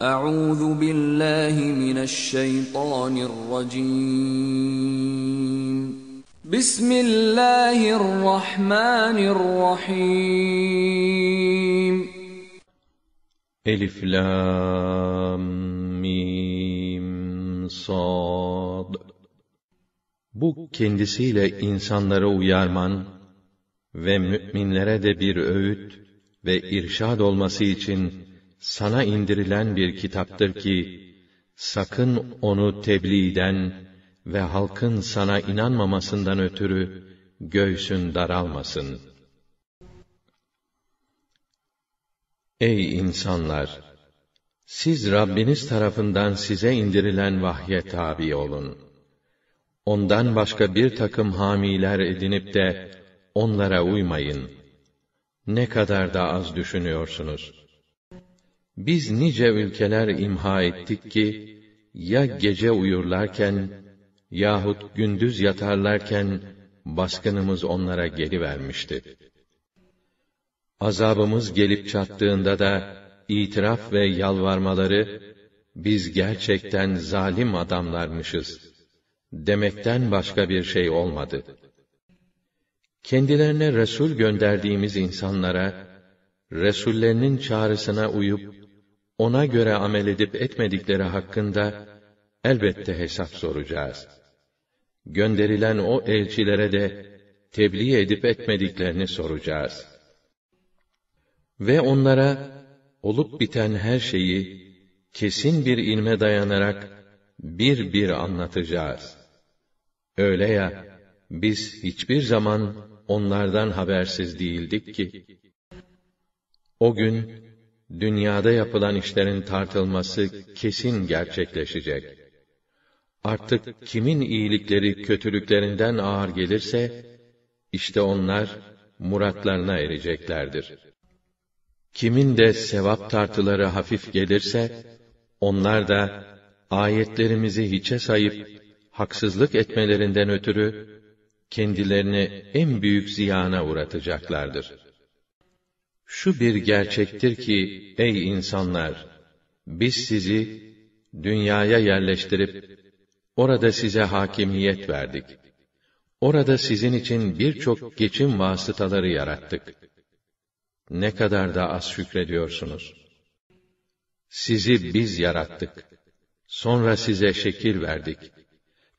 Euzu billahi mineşşeytanirracim. Bismillahirrahmanirrahim. Elif lam mim sad. Bu kendisiyle insanlara uyarman ve müminlere de bir öğüt ve irşad olması için sana indirilen bir kitaptır ki, sakın onu tebliğden ve halkın sana inanmamasından ötürü göğsün daralmasın. Ey insanlar! Siz Rabbiniz tarafından size indirilen vahye tabi olun. Ondan başka bir takım hamiler edinip de onlara uymayın. Ne kadar da az düşünüyorsunuz.'' Biz nice ülkeler imha ettik ki, ya gece uyurlarken, yahut gündüz yatarlarken, baskınımız onlara geri vermişti. Azabımız gelip çattığında da, itiraf ve yalvarmaları, biz gerçekten zalim adamlarmışız, demekten başka bir şey olmadı. Kendilerine Resul gönderdiğimiz insanlara, Resullerinin çağrısına uyup, ona göre amel edip etmedikleri hakkında elbette hesap soracağız. Gönderilen o elçilere de tebliğ edip etmediklerini soracağız. Ve onlara olup biten her şeyi kesin bir ilme dayanarak bir bir anlatacağız. Öyle ya biz hiçbir zaman onlardan habersiz değildik ki. O gün dünyada yapılan işlerin tartılması kesin gerçekleşecek. Artık kimin iyilikleri kötülüklerinden ağır gelirse, işte onlar muratlarına ereceklerdir. Kimin de sevap tartıları hafif gelirse, onlar da ayetlerimizi hiçe sayıp haksızlık etmelerinden ötürü kendilerini en büyük ziyana uğratacaklardır. Şu bir gerçektir ki ey insanlar biz sizi dünyaya yerleştirip orada size hakimiyet verdik. Orada sizin için birçok geçim vasıtaları yarattık. Ne kadar da az şükrediyorsunuz. Sizi biz yarattık. Sonra size şekil verdik.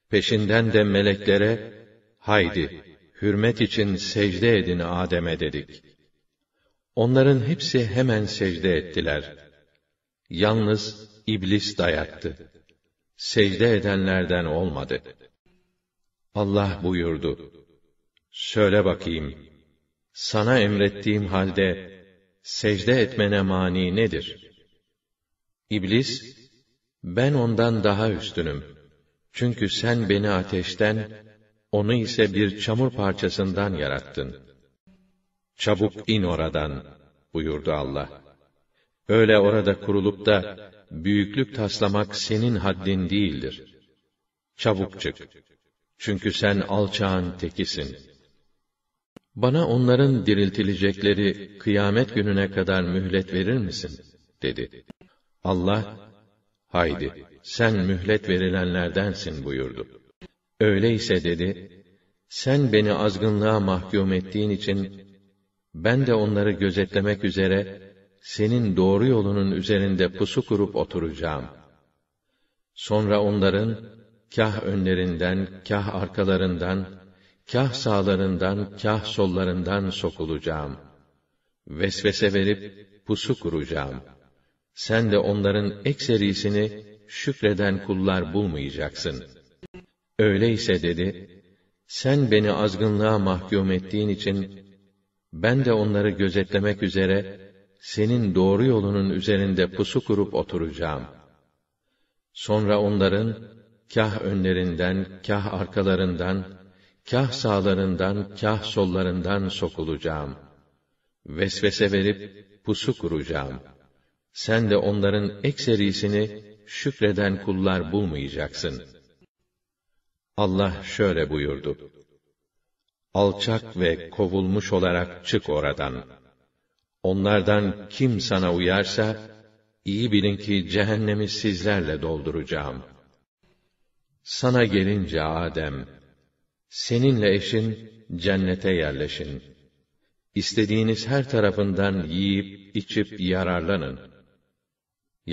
Peşinden de meleklere haydi hürmet için secde edin Adem'e dedik.'' Onların hepsi hemen secde ettiler. Yalnız iblis dayattı. Secde edenlerden olmadı. Allah buyurdu. Söyle bakayım. Sana emrettiğim halde secde etmene mani nedir? İblis, ben ondan daha üstünüm. Çünkü sen beni ateşten, onu ise bir çamur parçasından yarattın.'' Çabuk in oradan, buyurdu Allah. Öyle orada kurulup da, büyüklük taslamak senin haddin değildir. Çabuk çık. Çünkü sen alçağın tekisin. Bana onların diriltilecekleri kıyamet gününe kadar mühlet verir misin? dedi. Allah, haydi sen mühlet verilenlerdensin buyurdu. Öyleyse dedi, sen beni azgınlığa mahkum ettiğin için ben de onları gözetlemek üzere, senin doğru yolunun üzerinde pusu kurup oturacağım. Sonra onların, kah önlerinden, kah arkalarından, kah sağlarından, kah sollarından sokulacağım. Vesvese verip, pusu kuracağım. Sen de onların ekserisini, şükreden kullar bulmayacaksın. Öyleyse dedi, sen beni azgınlığa mahkum ettiğin için, ben de onları gözetlemek üzere, senin doğru yolunun üzerinde pusu kurup oturacağım. Sonra onların, kah önlerinden, kah arkalarından, kah sağlarından, kah sollarından sokulacağım. Vesvese verip, pusu kuracağım. Sen de onların ekserisini, şükreden kullar bulmayacaksın. Allah şöyle buyurdu alçak ve kovulmuş olarak çık oradan. Onlardan kim sana uyarsa, iyi bilin ki cehennemi sizlerle dolduracağım. Sana gelince Adem, seninle eşin cennete yerleşin. İstediğiniz her tarafından yiyip içip yararlanın.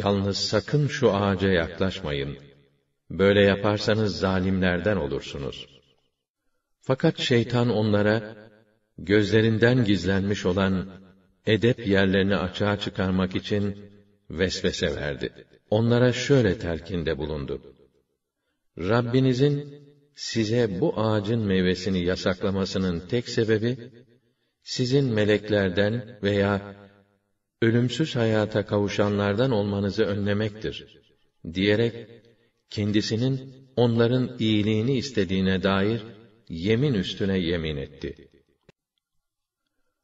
Yalnız sakın şu ağaca yaklaşmayın. Böyle yaparsanız zalimlerden olursunuz.'' Fakat şeytan onlara, gözlerinden gizlenmiş olan edep yerlerini açığa çıkarmak için vesvese verdi. Onlara şöyle terkinde bulundu. Rabbinizin size bu ağacın meyvesini yasaklamasının tek sebebi, sizin meleklerden veya ölümsüz hayata kavuşanlardan olmanızı önlemektir, diyerek, kendisinin onların iyiliğini istediğine dair yemin üstüne yemin etti.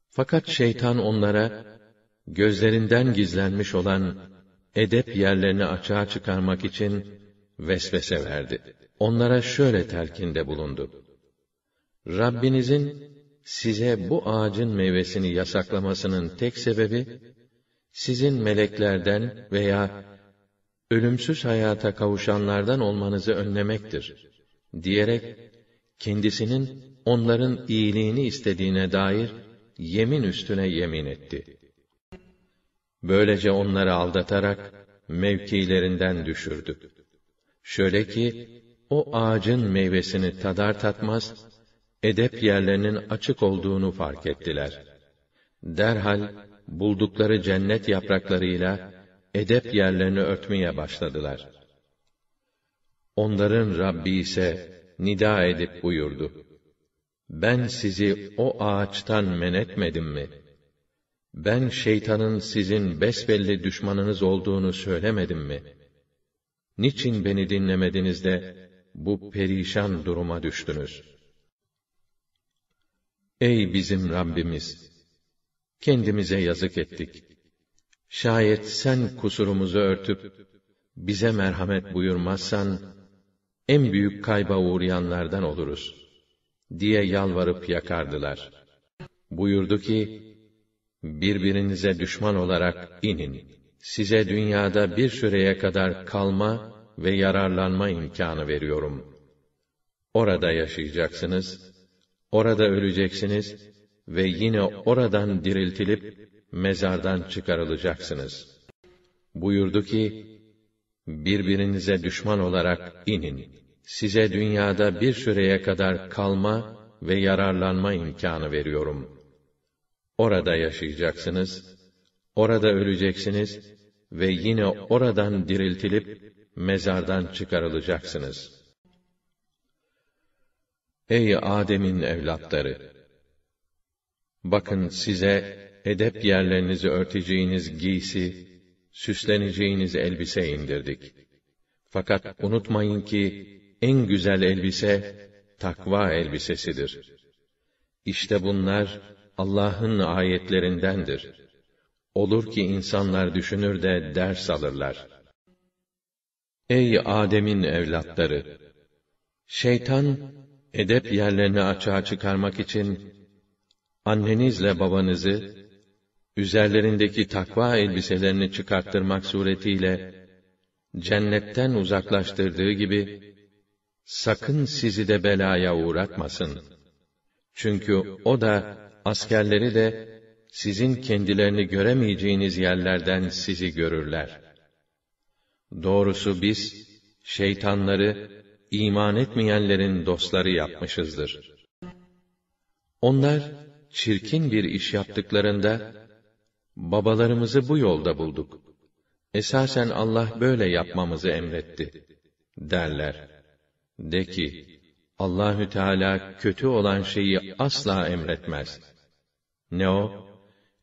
Fakat şeytan onlara, gözlerinden gizlenmiş olan edep yerlerini açığa çıkarmak için vesvese verdi. Onlara şöyle telkinde bulundu. Rabbinizin size bu ağacın meyvesini yasaklamasının tek sebebi, sizin meleklerden veya ölümsüz hayata kavuşanlardan olmanızı önlemektir, diyerek kendisinin onların iyiliğini istediğine dair yemin üstüne yemin etti. Böylece onları aldatarak mevkilerinden düşürdü. Şöyle ki o ağacın meyvesini tadar tatmaz edep yerlerinin açık olduğunu fark ettiler. Derhal buldukları cennet yapraklarıyla edep yerlerini örtmeye başladılar. Onların Rabbi ise nida edip buyurdu. Ben sizi o ağaçtan men etmedim mi? Ben şeytanın sizin besbelli düşmanınız olduğunu söylemedim mi? Niçin beni dinlemediniz de bu perişan duruma düştünüz? Ey bizim Rabbimiz! Kendimize yazık ettik. Şayet sen kusurumuzu örtüp, bize merhamet buyurmazsan, en büyük kayba uğrayanlardan oluruz diye yalvarıp yakardılar. Buyurdu ki, birbirinize düşman olarak inin. Size dünyada bir süreye kadar kalma ve yararlanma imkanı veriyorum. Orada yaşayacaksınız, orada öleceksiniz ve yine oradan diriltilip mezardan çıkarılacaksınız. Buyurdu ki, birbirinize düşman olarak inin size dünyada bir süreye kadar kalma ve yararlanma imkanı veriyorum. Orada yaşayacaksınız, orada öleceksiniz ve yine oradan diriltilip mezardan çıkarılacaksınız. Ey Adem'in evlatları! Bakın size edep yerlerinizi örteceğiniz giysi, süsleneceğiniz elbise indirdik. Fakat unutmayın ki en güzel elbise takva elbisesidir. İşte bunlar Allah'ın ayetlerindendir. Olur ki insanlar düşünür de ders alırlar. Ey Adem'in evlatları! Şeytan edep yerlerini açığa çıkarmak için annenizle babanızı üzerlerindeki takva elbiselerini çıkarttırmak suretiyle cennetten uzaklaştırdığı gibi sakın sizi de belaya uğratmasın. Çünkü o da, askerleri de, sizin kendilerini göremeyeceğiniz yerlerden sizi görürler. Doğrusu biz, şeytanları, iman etmeyenlerin dostları yapmışızdır. Onlar, çirkin bir iş yaptıklarında, babalarımızı bu yolda bulduk. Esasen Allah böyle yapmamızı emretti, derler. De ki, Allahü Teala kötü olan şeyi asla emretmez. Ne o?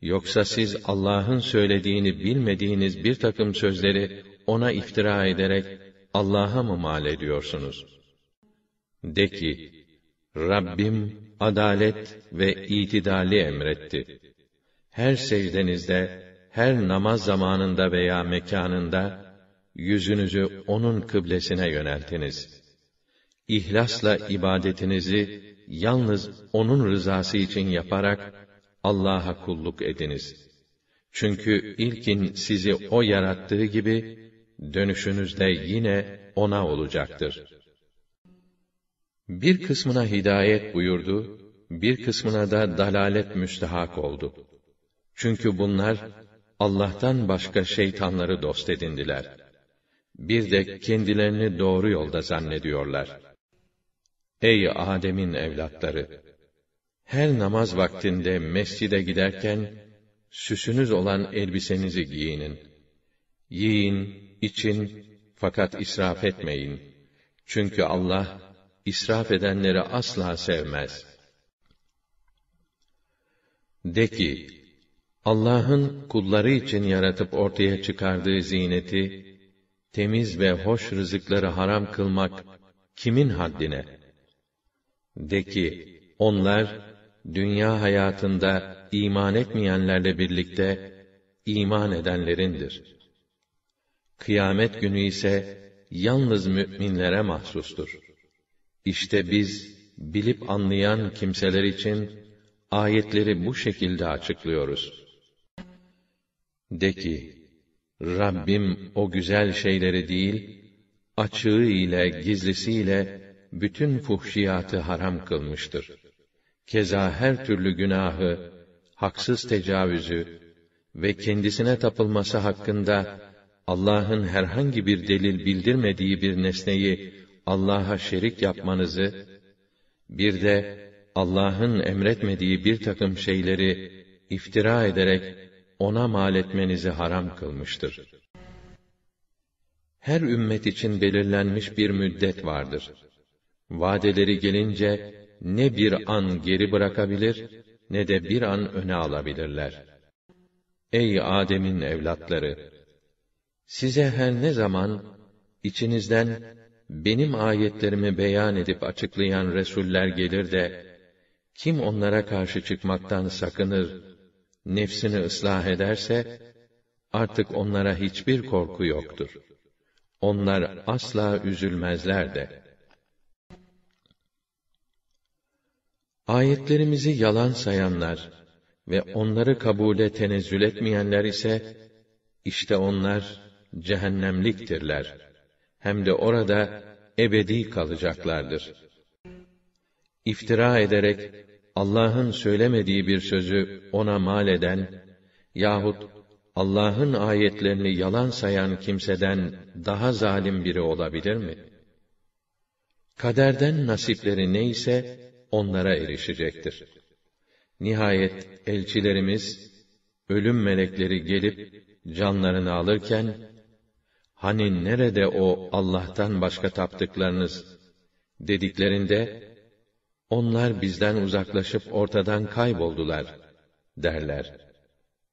Yoksa siz Allah'ın söylediğini bilmediğiniz bir takım sözleri ona iftira ederek Allah'a mı mal ediyorsunuz? De ki, Rabbim adalet ve itidali emretti. Her secdenizde, her namaz zamanında veya mekanında, yüzünüzü O'nun kıblesine yöneltiniz.'' İhlasla ibadetinizi yalnız onun rızası için yaparak Allah'a kulluk ediniz. Çünkü ilkin sizi o yarattığı gibi dönüşünüzde yine ona olacaktır. Bir kısmına hidayet buyurdu, bir kısmına da dalalet müstehak oldu. Çünkü bunlar Allah'tan başka şeytanları dost edindiler. Bir de kendilerini doğru yolda zannediyorlar.'' Ey Adem'in evlatları! Her namaz vaktinde mescide giderken, süsünüz olan elbisenizi giyinin. Yiyin, için, fakat israf etmeyin. Çünkü Allah, israf edenleri asla sevmez. De ki, Allah'ın kulları için yaratıp ortaya çıkardığı ziyneti, temiz ve hoş rızıkları haram kılmak, kimin haddine?' De ki, onlar, dünya hayatında iman etmeyenlerle birlikte, iman edenlerindir. Kıyamet günü ise, yalnız mü'minlere mahsustur. İşte biz, bilip anlayan kimseler için, ayetleri bu şekilde açıklıyoruz. De ki, Rabbim o güzel şeyleri değil, açığı ile gizlisi ile bütün fuhşiyatı haram kılmıştır. Keza her türlü günahı, haksız tecavüzü ve kendisine tapılması hakkında Allah'ın herhangi bir delil bildirmediği bir nesneyi Allah'a şerik yapmanızı, bir de Allah'ın emretmediği bir takım şeyleri iftira ederek ona mal etmenizi haram kılmıştır. Her ümmet için belirlenmiş bir müddet vardır. Vadeleri gelince ne bir an geri bırakabilir ne de bir an öne alabilirler. Ey Adem'in evlatları, size her ne zaman içinizden benim ayetlerimi beyan edip açıklayan resuller gelir de kim onlara karşı çıkmaktan sakınır, nefsini ıslah ederse artık onlara hiçbir korku yoktur. Onlar asla üzülmezler de.'' Ayetlerimizi yalan sayanlar ve onları kabule tenezzül etmeyenler ise, işte onlar cehennemliktirler. Hem de orada ebedi kalacaklardır. İftira ederek, Allah'ın söylemediği bir sözü ona mal eden, yahut Allah'ın ayetlerini yalan sayan kimseden daha zalim biri olabilir mi? Kaderden nasipleri neyse, onlara erişecektir. Nihayet elçilerimiz ölüm melekleri gelip canlarını alırken hani nerede o Allah'tan başka taptıklarınız dediklerinde onlar bizden uzaklaşıp ortadan kayboldular derler.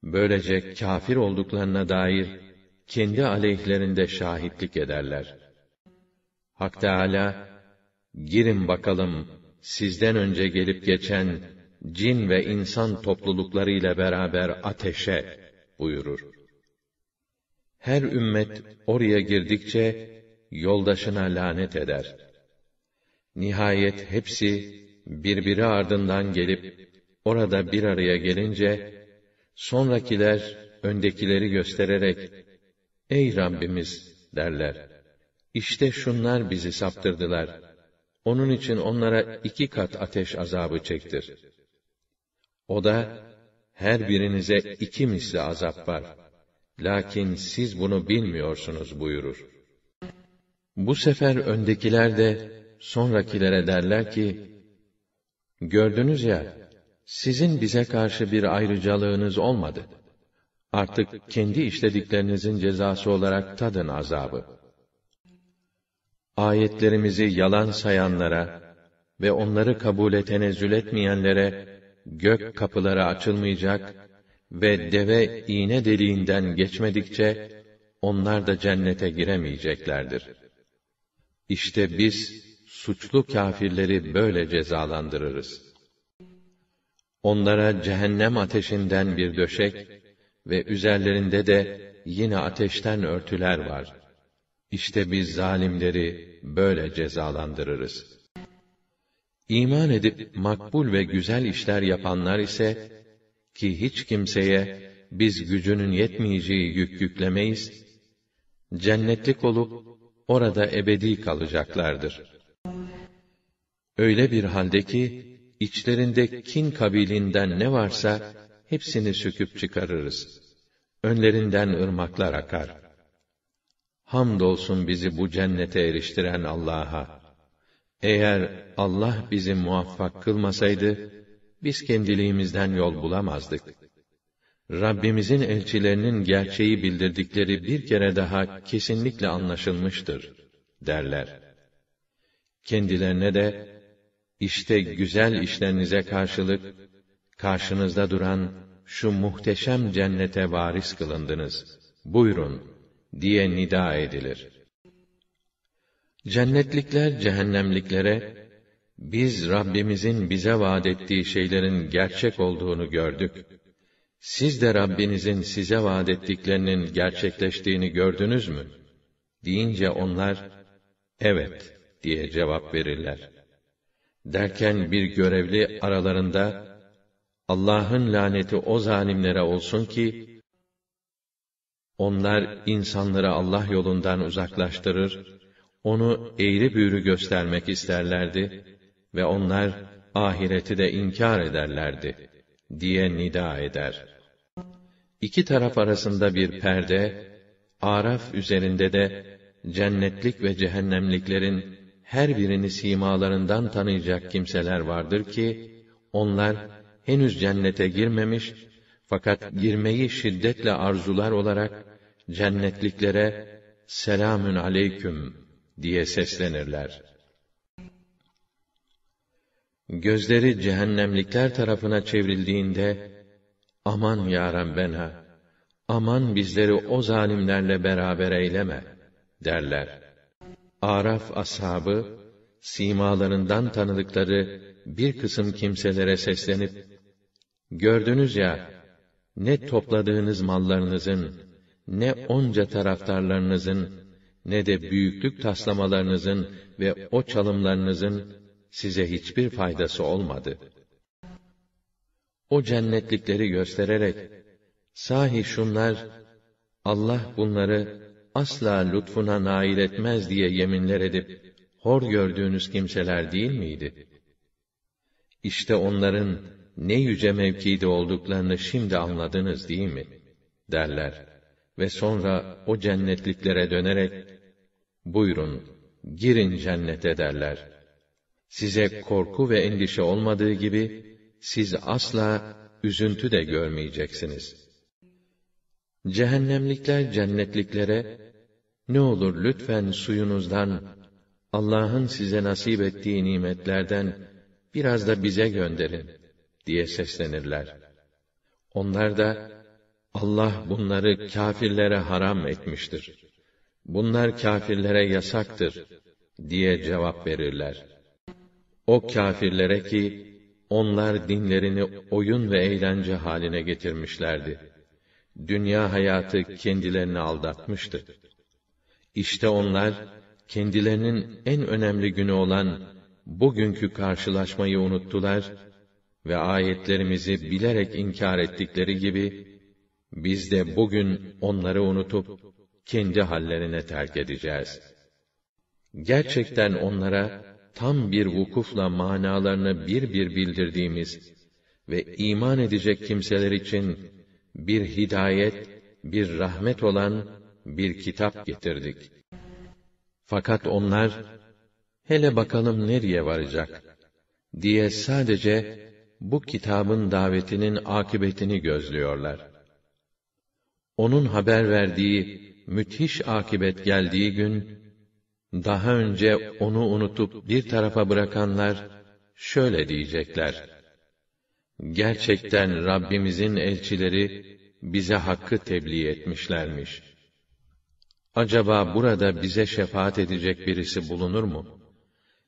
Böylece kafir olduklarına dair kendi aleyhlerinde şahitlik ederler. Hak Teala girin bakalım sizden önce gelip geçen cin ve insan topluluklarıyla beraber ateşe buyurur. Her ümmet oraya girdikçe yoldaşına lanet eder. Nihayet hepsi birbiri ardından gelip orada bir araya gelince sonrakiler öndekileri göstererek "Ey Rabbimiz!" derler. İşte şunlar bizi saptırdılar.'' Onun için onlara iki kat ateş azabı çektir. O da, her birinize iki misli azap var. Lakin siz bunu bilmiyorsunuz buyurur. Bu sefer öndekiler de, sonrakilere derler ki, Gördünüz ya, sizin bize karşı bir ayrıcalığınız olmadı. Artık kendi işlediklerinizin cezası olarak tadın azabı.'' Ayetlerimizi yalan sayanlara ve onları kabul tenezzül etmeyenlere gök kapıları açılmayacak ve deve iğne deliğinden geçmedikçe onlar da cennete giremeyeceklerdir. İşte biz suçlu kâfirleri böyle cezalandırırız. Onlara cehennem ateşinden bir döşek ve üzerlerinde de yine ateşten örtüler var.'' İşte biz zalimleri böyle cezalandırırız. İman edip makbul ve güzel işler yapanlar ise ki hiç kimseye biz gücünün yetmeyeceği yük yüklemeyiz. Cennetlik olup orada ebedi kalacaklardır. Öyle bir halde ki içlerinde kin kabilinden ne varsa hepsini söküp çıkarırız. Önlerinden ırmaklar akar.'' Hamdolsun bizi bu cennete eriştiren Allah'a. Eğer Allah bizi muvaffak kılmasaydı, biz kendiliğimizden yol bulamazdık. Rabbimizin elçilerinin gerçeği bildirdikleri bir kere daha kesinlikle anlaşılmıştır, derler. Kendilerine de, işte güzel işlerinize karşılık, karşınızda duran şu muhteşem cennete varis kılındınız. Buyurun.'' diye nida edilir. Cennetlikler cehennemliklere biz Rabbimizin bize vaad ettiği şeylerin gerçek olduğunu gördük. Siz de Rabbinizin size vaad ettiklerinin gerçekleştiğini gördünüz mü? Deyince onlar, evet diye cevap verirler. Derken bir görevli aralarında, Allah'ın laneti o zalimlere olsun ki, onlar insanları Allah yolundan uzaklaştırır, onu eğri büğrü göstermek isterlerdi ve onlar ahireti de inkar ederlerdi diye nida eder. İki taraf arasında bir perde, Araf üzerinde de cennetlik ve cehennemliklerin her birini simalarından tanıyacak kimseler vardır ki onlar henüz cennete girmemiş fakat girmeyi şiddetle arzular olarak cennetliklere selamün aleyküm diye seslenirler. Gözleri cehennemlikler tarafına çevrildiğinde aman ya Rabbena aman bizleri o zalimlerle beraber eyleme derler. Araf ashabı simalarından tanıdıkları bir kısım kimselere seslenip gördünüz ya ne topladığınız mallarınızın, ne onca taraftarlarınızın, ne de büyüklük taslamalarınızın ve o çalımlarınızın size hiçbir faydası olmadı. O cennetlikleri göstererek, sahi şunlar, Allah bunları asla lütfuna nail etmez diye yeminler edip, hor gördüğünüz kimseler değil miydi? İşte onların, ne yüce mevkide olduklarını şimdi anladınız değil mi? derler. Ve sonra o cennetliklere dönerek, buyurun, girin cennete derler. Size korku ve endişe olmadığı gibi, siz asla üzüntü de görmeyeceksiniz. Cehennemlikler cennetliklere, ne olur lütfen suyunuzdan, Allah'ın size nasip ettiği nimetlerden, biraz da bize gönderin.'' diye seslenirler. Onlar da Allah bunları kâfirlere haram etmiştir. Bunlar kâfirlere yasaktır diye cevap verirler. O kâfirlere ki onlar dinlerini oyun ve eğlence haline getirmişlerdi. Dünya hayatı kendilerini aldatmıştı. İşte onlar kendilerinin en önemli günü olan bugünkü karşılaşmayı unuttular ve ayetlerimizi bilerek inkar ettikleri gibi biz de bugün onları unutup kendi hallerine terk edeceğiz. Gerçekten onlara tam bir vukufla manalarını bir bir bildirdiğimiz ve iman edecek kimseler için bir hidayet, bir rahmet olan bir kitap getirdik. Fakat onlar hele bakalım nereye varacak diye sadece bu kitabın davetinin akibetini gözlüyorlar. Onun haber verdiği müthiş akibet geldiği gün daha önce onu unutup bir tarafa bırakanlar şöyle diyecekler: Gerçekten Rabbimizin elçileri bize hakkı tebliğ etmişlermiş. Acaba burada bize şefaat edecek birisi bulunur mu?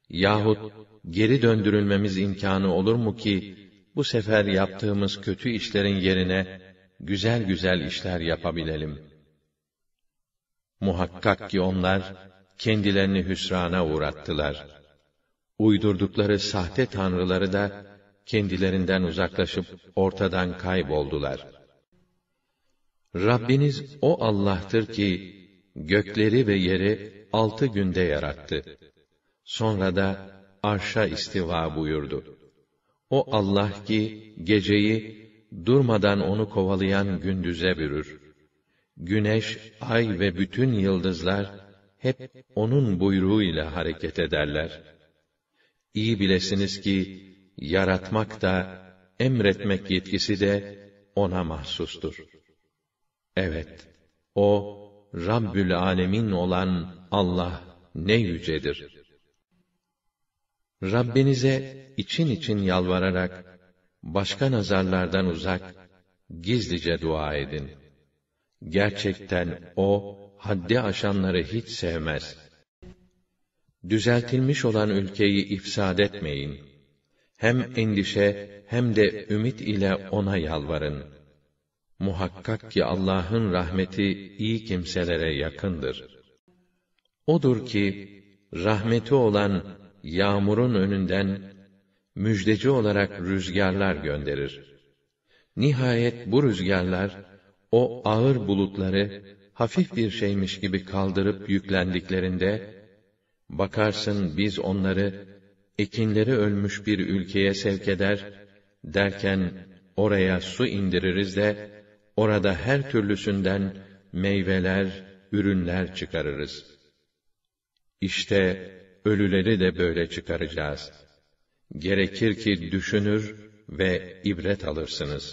Yahut geri döndürülmemiz imkanı olur mu ki bu sefer yaptığımız kötü işlerin yerine güzel güzel işler yapabilelim. Muhakkak ki onlar kendilerini hüsrana uğrattılar. Uydurdukları sahte tanrıları da kendilerinden uzaklaşıp ortadan kayboldular. Rabbiniz o Allah'tır ki gökleri ve yeri altı günde yarattı. Sonra da arşa istiva buyurdu.'' O Allah ki geceyi durmadan onu kovalayan gündüze bürür. Güneş, ay ve bütün yıldızlar hep onun buyruğu ile hareket ederler. İyi bilesiniz ki yaratmak da emretmek yetkisi de ona mahsustur. Evet, o Rabbül Alemin olan Allah ne yücedir. Rabbinize için için yalvararak, başka nazarlardan uzak, gizlice dua edin. Gerçekten O, haddi aşanları hiç sevmez. Düzeltilmiş olan ülkeyi ifsad etmeyin. Hem endişe hem de ümit ile ona yalvarın. Muhakkak ki Allah'ın rahmeti iyi kimselere yakındır. Odur ki rahmeti olan yağmurun önünden müjdeci olarak rüzgarlar gönderir. Nihayet bu rüzgarlar o ağır bulutları hafif bir şeymiş gibi kaldırıp yüklendiklerinde bakarsın biz onları ekinleri ölmüş bir ülkeye sevk eder derken oraya su indiririz de orada her türlüsünden meyveler, ürünler çıkarırız. İşte Ölüleri de böyle çıkaracağız. Gerekir ki düşünür ve ibret alırsınız.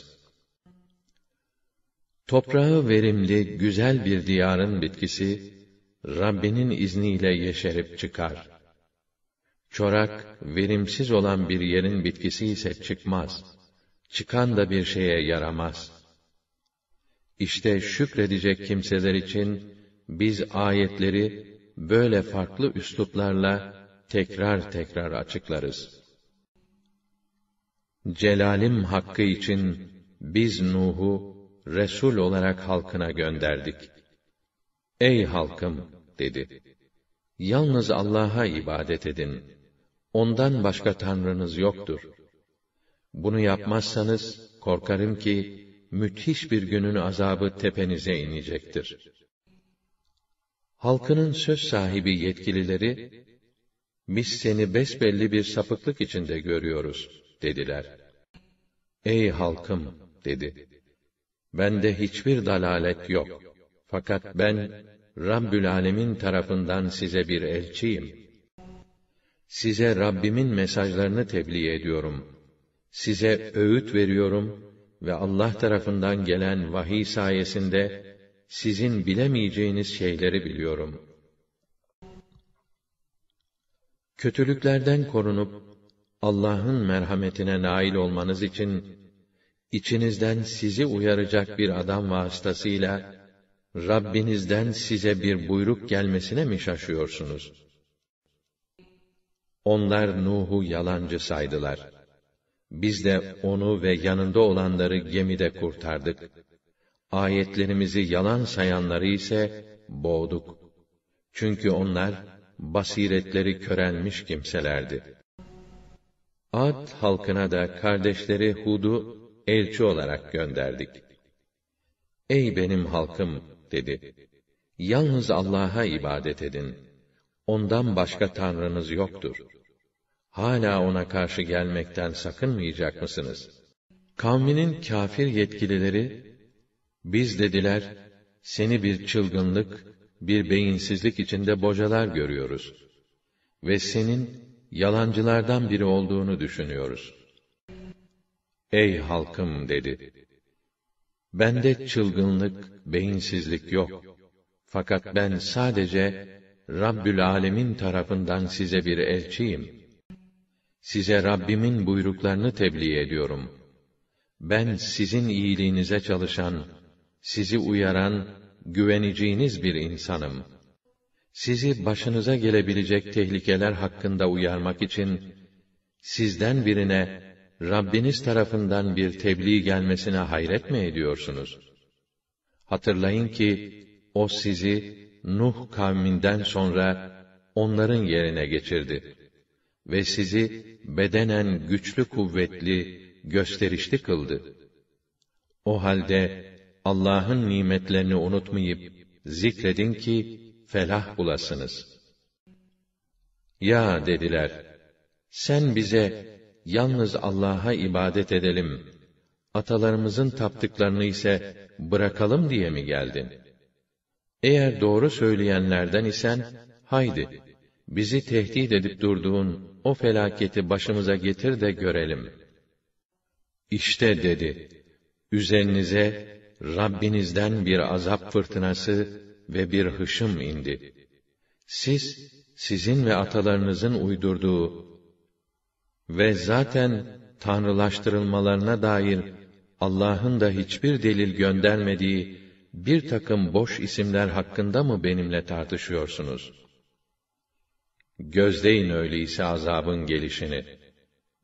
Toprağı verimli, güzel bir diyarın bitkisi, Rabbinin izniyle yeşerip çıkar. Çorak, verimsiz olan bir yerin bitkisi ise çıkmaz. Çıkan da bir şeye yaramaz. İşte şükredecek kimseler için, biz ayetleri böyle farklı üsluplarla tekrar tekrar açıklarız. Celalim hakkı için biz Nuh'u resul olarak halkına gönderdik. Ey halkım dedi. Yalnız Allah'a ibadet edin. Ondan başka tanrınız yoktur. Bunu yapmazsanız korkarım ki müthiş bir günün azabı tepenize inecektir. Halkının söz sahibi yetkilileri, biz seni besbelli bir sapıklık içinde görüyoruz, dediler. Ey halkım, dedi. Bende hiçbir dalalet yok. Fakat ben, Rabbül Alemin tarafından size bir elçiyim. Size Rabbimin mesajlarını tebliğ ediyorum. Size öğüt veriyorum ve Allah tarafından gelen vahiy sayesinde, sizin bilemeyeceğiniz şeyleri biliyorum. Kötülüklerden korunup Allah'ın merhametine nail olmanız için içinizden sizi uyaracak bir adam vasıtasıyla Rabbinizden size bir buyruk gelmesine mi şaşıyorsunuz? Onlar Nuh'u yalancı saydılar. Biz de onu ve yanında olanları gemide kurtardık.'' Ayetlerimizi yalan sayanları ise boğduk. Çünkü onlar basiretleri körenmiş kimselerdi. Ad halkına da kardeşleri Hud'u elçi olarak gönderdik. Ey benim halkım dedi. Yalnız Allah'a ibadet edin. Ondan başka tanrınız yoktur. Hala ona karşı gelmekten sakınmayacak mısınız? Kavminin kafir yetkilileri biz dediler, seni bir çılgınlık, bir beyinsizlik içinde bocalar görüyoruz. Ve senin yalancılardan biri olduğunu düşünüyoruz. Ey halkım dedi. Bende çılgınlık, beyinsizlik yok. Fakat ben sadece Rabbül Alemin tarafından size bir elçiyim. Size Rabbimin buyruklarını tebliğ ediyorum. Ben sizin iyiliğinize çalışan sizi uyaran, güveneceğiniz bir insanım. Sizi başınıza gelebilecek tehlikeler hakkında uyarmak için, sizden birine, Rabbiniz tarafından bir tebliğ gelmesine hayret mi ediyorsunuz? Hatırlayın ki, o sizi, Nuh kavminden sonra, onların yerine geçirdi. Ve sizi, bedenen güçlü kuvvetli, gösterişli kıldı. O halde, Allah'ın nimetlerini unutmayıp zikredin ki felah bulasınız. Ya dediler, sen bize yalnız Allah'a ibadet edelim, atalarımızın taptıklarını ise bırakalım diye mi geldin? Eğer doğru söyleyenlerden isen, haydi, bizi tehdit edip durduğun o felaketi başımıza getir de görelim. İşte dedi, üzerinize Rabbinizden bir azap fırtınası ve bir hışım indi. Siz, sizin ve atalarınızın uydurduğu ve zaten tanrılaştırılmalarına dair Allah'ın da hiçbir delil göndermediği bir takım boş isimler hakkında mı benimle tartışıyorsunuz? Gözleyin öyleyse azabın gelişini.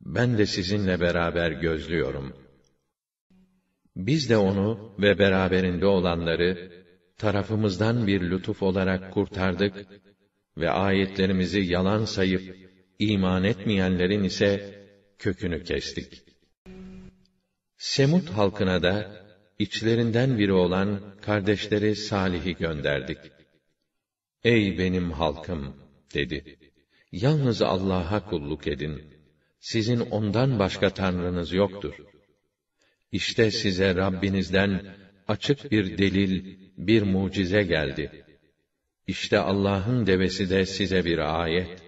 Ben de sizinle beraber gözlüyorum.'' Biz de onu ve beraberinde olanları tarafımızdan bir lütuf olarak kurtardık ve ayetlerimizi yalan sayıp iman etmeyenlerin ise kökünü kestik. Semut halkına da içlerinden biri olan kardeşleri Salih'i gönderdik. Ey benim halkım dedi. Yalnız Allah'a kulluk edin. Sizin ondan başka tanrınız yoktur.'' İşte size Rabbinizden açık bir delil, bir mucize geldi. İşte Allah'ın devesi de size bir ayet.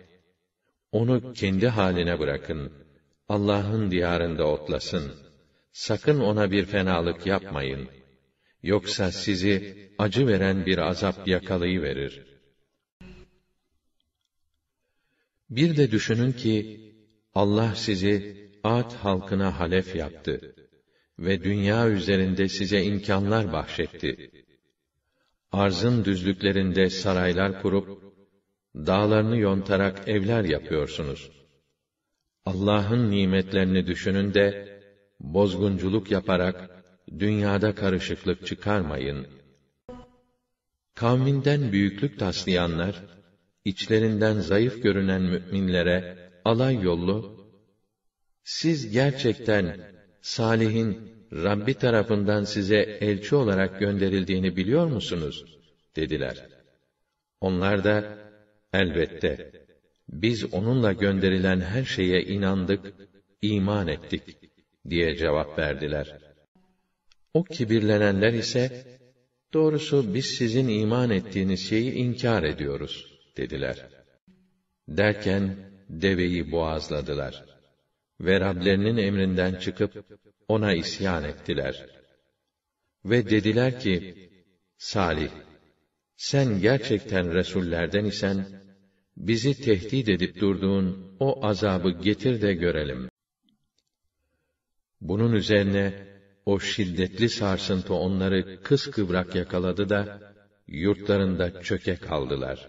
Onu kendi haline bırakın. Allah'ın diyarında otlasın. Sakın ona bir fenalık yapmayın. Yoksa sizi acı veren bir azap yakalayıverir. Bir de düşünün ki Allah sizi Ad halkına halef yaptı ve dünya üzerinde size imkanlar bahşetti. Arzın düzlüklerinde saraylar kurup, dağlarını yontarak evler yapıyorsunuz. Allah'ın nimetlerini düşünün de, bozgunculuk yaparak, dünyada karışıklık çıkarmayın. Kavminden büyüklük taslayanlar, içlerinden zayıf görünen müminlere alay yollu, siz gerçekten Salih'in Rabbi tarafından size elçi olarak gönderildiğini biliyor musunuz? dediler. Onlar da elbette biz onunla gönderilen her şeye inandık, iman ettik diye cevap verdiler. O kibirlenenler ise doğrusu biz sizin iman ettiğiniz şeyi inkar ediyoruz dediler. Derken deveyi boğazladılar.'' ve Rablerinin emrinden çıkıp ona isyan ettiler. Ve dediler ki, Salih, sen gerçekten Resullerden isen, bizi tehdit edip durduğun o azabı getir de görelim. Bunun üzerine o şiddetli sarsıntı onları kıskıvrak yakaladı da, yurtlarında çöke kaldılar.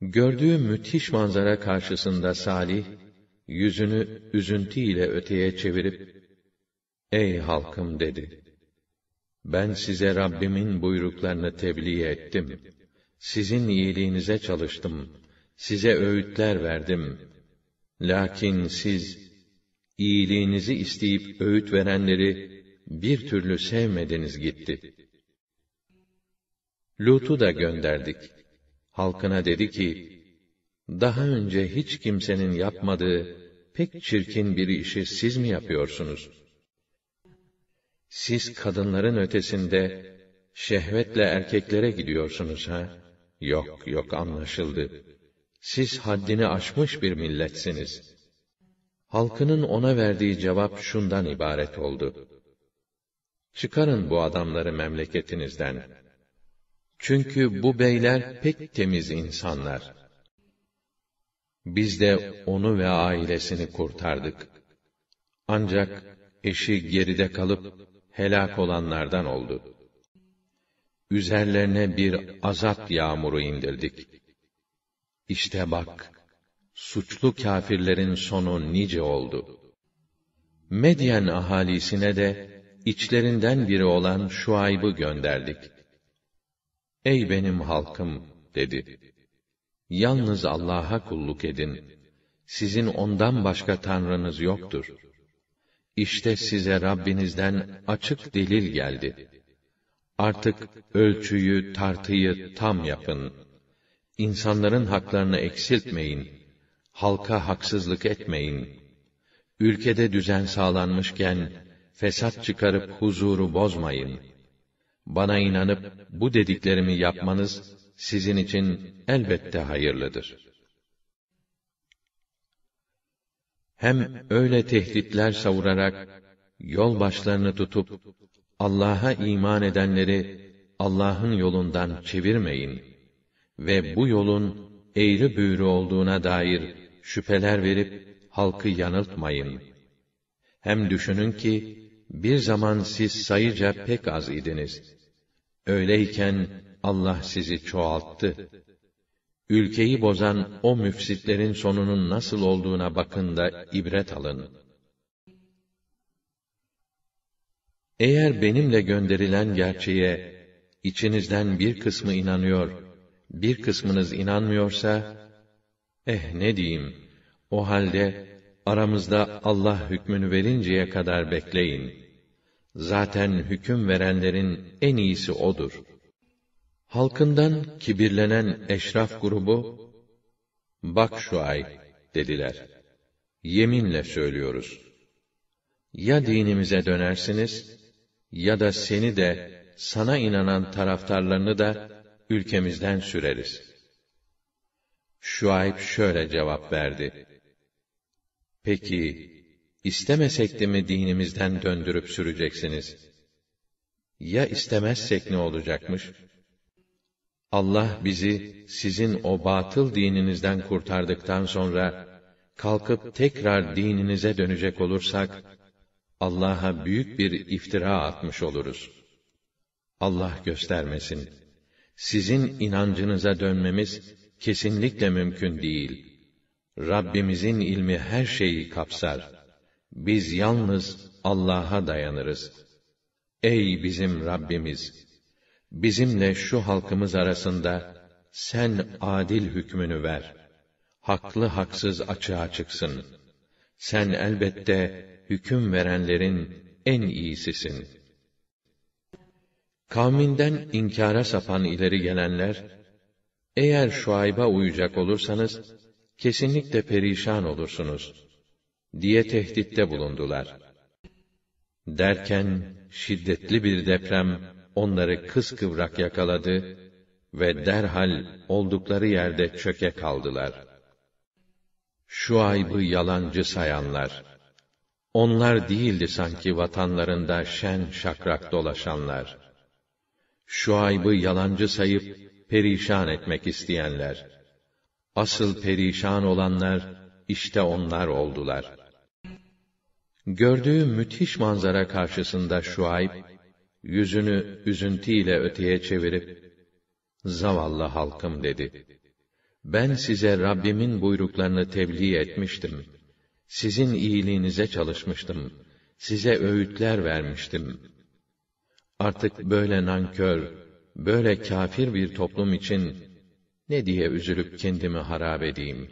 Gördüğü müthiş manzara karşısında Salih, yüzünü üzüntüyle öteye çevirip, Ey halkım dedi. Ben size Rabbimin buyruklarını tebliğ ettim. Sizin iyiliğinize çalıştım. Size öğütler verdim. Lakin siz, iyiliğinizi isteyip öğüt verenleri bir türlü sevmediniz gitti. Lut'u da gönderdik. Halkına dedi ki, daha önce hiç kimsenin yapmadığı pek çirkin bir işi siz mi yapıyorsunuz? Siz kadınların ötesinde şehvetle erkeklere gidiyorsunuz ha? Yok yok anlaşıldı. Siz haddini aşmış bir milletsiniz. Halkının ona verdiği cevap şundan ibaret oldu. Çıkarın bu adamları memleketinizden. Çünkü bu beyler pek temiz insanlar.'' Biz de onu ve ailesini kurtardık. Ancak eşi geride kalıp helak olanlardan oldu. Üzerlerine bir azap yağmuru indirdik. İşte bak, suçlu kâfirlerin sonu nice oldu. Medyen ahalisine de içlerinden biri olan Şuayb'ı gönderdik. Ey benim halkım dedi. Yalnız Allah'a kulluk edin. Sizin ondan başka tanrınız yoktur. İşte size Rabbinizden açık delil geldi. Artık ölçüyü, tartıyı tam yapın. İnsanların haklarını eksiltmeyin. Halka haksızlık etmeyin. Ülkede düzen sağlanmışken fesat çıkarıp huzuru bozmayın. Bana inanıp bu dediklerimi yapmanız sizin için elbette hayırlıdır. Hem öyle tehditler savurarak, yol başlarını tutup, Allah'a iman edenleri Allah'ın yolundan çevirmeyin ve bu yolun eğri büğrü olduğuna dair şüpheler verip halkı yanıltmayın. Hem düşünün ki bir zaman siz sayıca pek az idiniz. Öyleyken Allah sizi çoğalttı. Ülkeyi bozan o müfsitlerin sonunun nasıl olduğuna bakın da ibret alın. Eğer benimle gönderilen gerçeğe içinizden bir kısmı inanıyor, bir kısmınız inanmıyorsa, eh ne diyeyim, o halde aramızda Allah hükmünü verinceye kadar bekleyin. Zaten hüküm verenlerin en iyisi O'dur.'' Halkından kibirlenen eşraf grubu, bak şu ay, dediler. Yeminle söylüyoruz. Ya dinimize dönersiniz, ya da seni de, sana inanan taraftarlarını da, ülkemizden süreriz. Şuayb şöyle cevap verdi. Peki, istemesek de mi dinimizden döndürüp süreceksiniz? Ya istemezsek ne olacakmış?' Allah bizi sizin o batıl dininizden kurtardıktan sonra kalkıp tekrar dininize dönecek olursak Allah'a büyük bir iftira atmış oluruz. Allah göstermesin. Sizin inancınıza dönmemiz kesinlikle mümkün değil. Rabbimizin ilmi her şeyi kapsar. Biz yalnız Allah'a dayanırız. Ey bizim Rabbimiz! bizimle şu halkımız arasında sen adil hükmünü ver. Haklı haksız açığa çıksın. Sen elbette hüküm verenlerin en iyisisin. Kavminden inkara sapan ileri gelenler, eğer şuayba uyacak olursanız, kesinlikle perişan olursunuz, diye tehditte bulundular. Derken, şiddetli bir deprem, onları kıskıvrak yakaladı ve derhal oldukları yerde çöke kaldılar. Şu aybı yalancı sayanlar, onlar değildi sanki vatanlarında şen şakrak dolaşanlar. Şu aybı yalancı sayıp perişan etmek isteyenler. Asıl perişan olanlar işte onlar oldular. Gördüğü müthiş manzara karşısında Şuayb yüzünü üzüntüyle öteye çevirip, zavallı halkım dedi. Ben size Rabbimin buyruklarını tebliğ etmiştim. Sizin iyiliğinize çalışmıştım. Size öğütler vermiştim. Artık böyle nankör, böyle kafir bir toplum için ne diye üzülüp kendimi harap edeyim?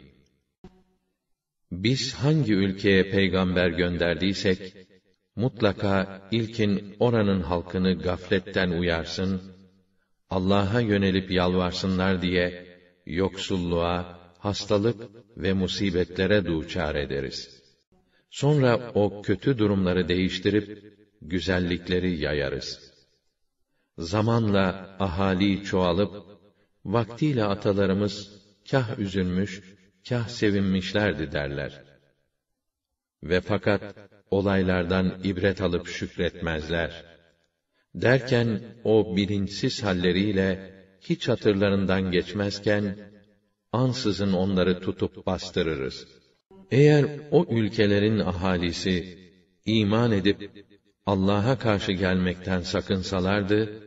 Biz hangi ülkeye peygamber gönderdiysek, mutlaka ilkin oranın halkını gafletten uyarsın, Allah'a yönelip yalvarsınlar diye yoksulluğa, hastalık ve musibetlere duçar ederiz. Sonra o kötü durumları değiştirip güzellikleri yayarız. Zamanla ahali çoğalıp vaktiyle atalarımız kah üzülmüş, kah sevinmişlerdi derler. Ve fakat olaylardan ibret alıp şükretmezler. Derken o bilinçsiz halleriyle hiç hatırlarından geçmezken ansızın onları tutup bastırırız. Eğer o ülkelerin ahalisi iman edip Allah'a karşı gelmekten sakınsalardı,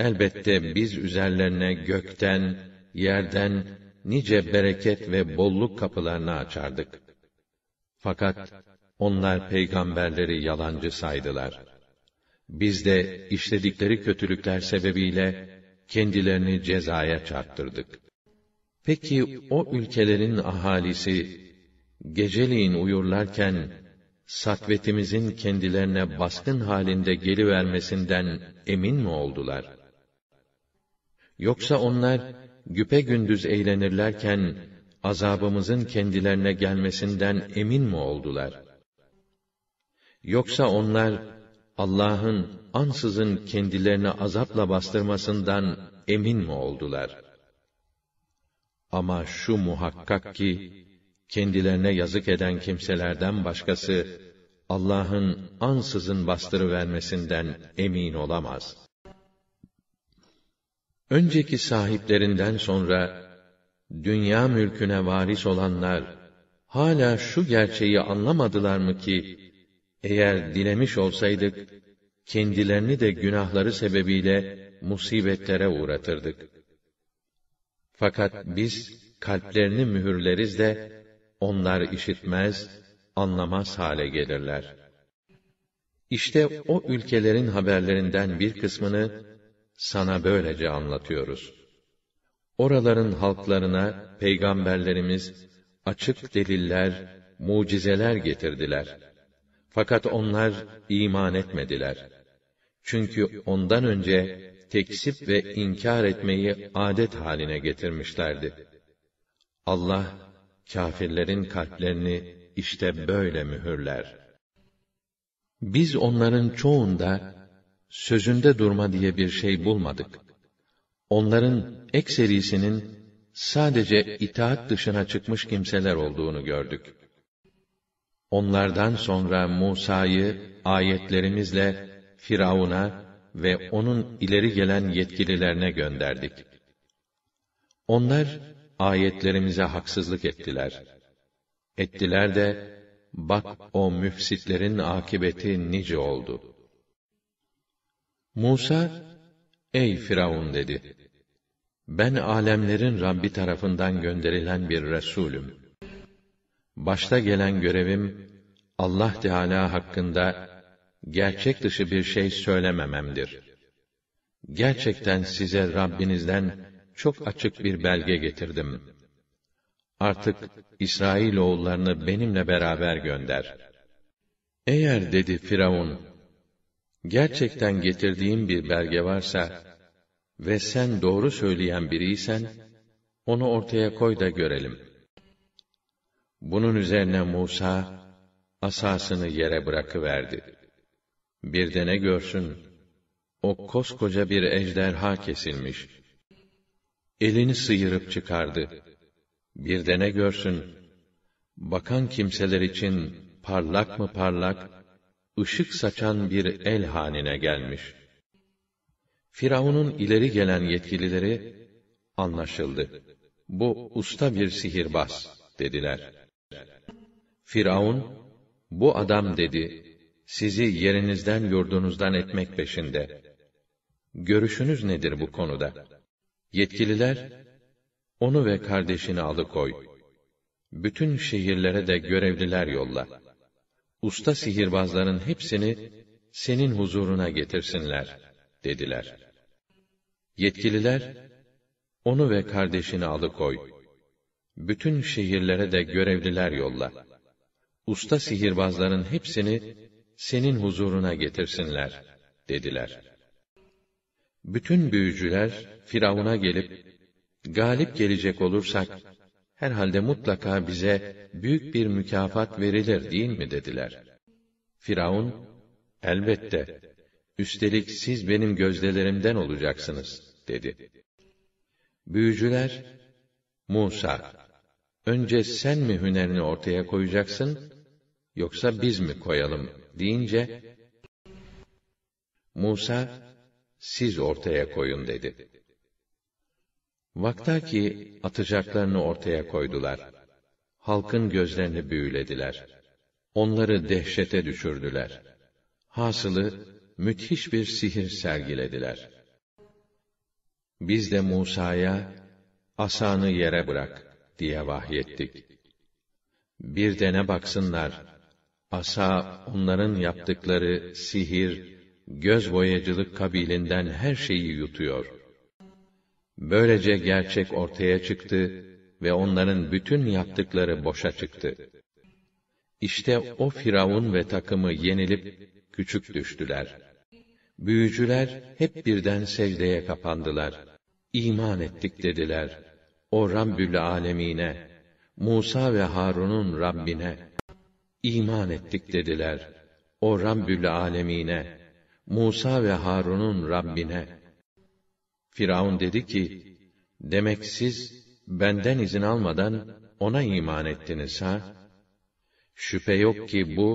elbette biz üzerlerine gökten, yerden nice bereket ve bolluk kapılarını açardık. Fakat onlar peygamberleri yalancı saydılar. Biz de işledikleri kötülükler sebebiyle kendilerini cezaya çarptırdık. Peki o ülkelerin ahalisi geceleyin uyurlarken sakvetimizin kendilerine baskın halinde gelivermesinden emin mi oldular? Yoksa onlar güpe gündüz eğlenirlerken azabımızın kendilerine gelmesinden emin mi oldular? Yoksa onlar Allah'ın ansızın kendilerini azapla bastırmasından emin mi oldular? Ama şu muhakkak ki kendilerine yazık eden kimselerden başkası Allah'ın ansızın bastırı vermesinden emin olamaz. Önceki sahiplerinden sonra dünya mülküne varis olanlar hala şu gerçeği anlamadılar mı ki eğer dilemiş olsaydık kendilerini de günahları sebebiyle musibetlere uğratırdık. Fakat biz kalplerini mühürleriz de onlar işitmez, anlamaz hale gelirler. İşte o ülkelerin haberlerinden bir kısmını sana böylece anlatıyoruz.'' Oraların halklarına peygamberlerimiz açık deliller, mucizeler getirdiler. Fakat onlar iman etmediler. Çünkü ondan önce tekzip ve inkar etmeyi adet haline getirmişlerdi. Allah kâfirlerin kalplerini işte böyle mühürler. Biz onların çoğunda sözünde durma diye bir şey bulmadık onların ekserisinin sadece itaat dışına çıkmış kimseler olduğunu gördük. Onlardan sonra Musa'yı ayetlerimizle Firavun'a ve onun ileri gelen yetkililerine gönderdik. Onlar ayetlerimize haksızlık ettiler. Ettiler de bak o müfsitlerin akibeti nice oldu. Musa, ey Firavun dedi ben alemlerin Rabbi tarafından gönderilen bir resulüm. Başta gelen görevim Allah Teala hakkında gerçek dışı bir şey söylemememdir. Gerçekten size Rabbinizden çok açık bir belge getirdim. Artık İsrail oğullarını benimle beraber gönder. Eğer dedi Firavun, gerçekten getirdiğim bir belge varsa, ve sen doğru söyleyen biriysen, onu ortaya koy da görelim. Bunun üzerine Musa, asasını yere bırakıverdi. Bir de ne görsün, o koskoca bir ejderha kesilmiş. Elini sıyırıp çıkardı. Bir de ne görsün, bakan kimseler için parlak mı parlak, ışık saçan bir el haline gelmiş.'' Firavun'un ileri gelen yetkilileri, anlaşıldı. Bu usta bir sihirbaz, dediler. Firavun, bu adam dedi, sizi yerinizden yurdunuzdan etmek peşinde. Görüşünüz nedir bu konuda? Yetkililer, onu ve kardeşini alıkoy. Bütün şehirlere de görevliler yolla. Usta sihirbazların hepsini senin huzuruna getirsinler, dediler.'' Yetkililer, onu ve kardeşini alıkoy. Bütün şehirlere de görevliler yolla. Usta sihirbazların hepsini senin huzuruna getirsinler, dediler. Bütün büyücüler, Firavun'a gelip, galip gelecek olursak, herhalde mutlaka bize büyük bir mükafat verilir değil mi dediler. Firavun, elbette, Üstelik siz benim gözdelerimden olacaksınız, dedi. Büyücüler, Musa, önce sen mi hünerini ortaya koyacaksın, yoksa biz mi koyalım, deyince, Musa, siz ortaya koyun, dedi. Vaktaki atacaklarını ortaya koydular. Halkın gözlerini büyülediler. Onları dehşete düşürdüler. Hasılı, müthiş bir sihir sergilediler. Biz de Musa'ya asanı yere bırak diye vahyettik. Bir de ne baksınlar, asa onların yaptıkları sihir, göz boyacılık kabilinden her şeyi yutuyor. Böylece gerçek ortaya çıktı ve onların bütün yaptıkları boşa çıktı. İşte o Firavun ve takımı yenilip küçük düştüler. Büyücüler hep birden secdeye kapandılar. İman ettik dediler. O Rabbül Alemine, Musa ve Harun'un Rabbine İman ettik dediler. O Rabbül Alemine, Musa ve Harun'un Rabbine. Firavun dedi ki: Demek siz benden izin almadan ona iman ettiniz ha? Şüphe yok ki bu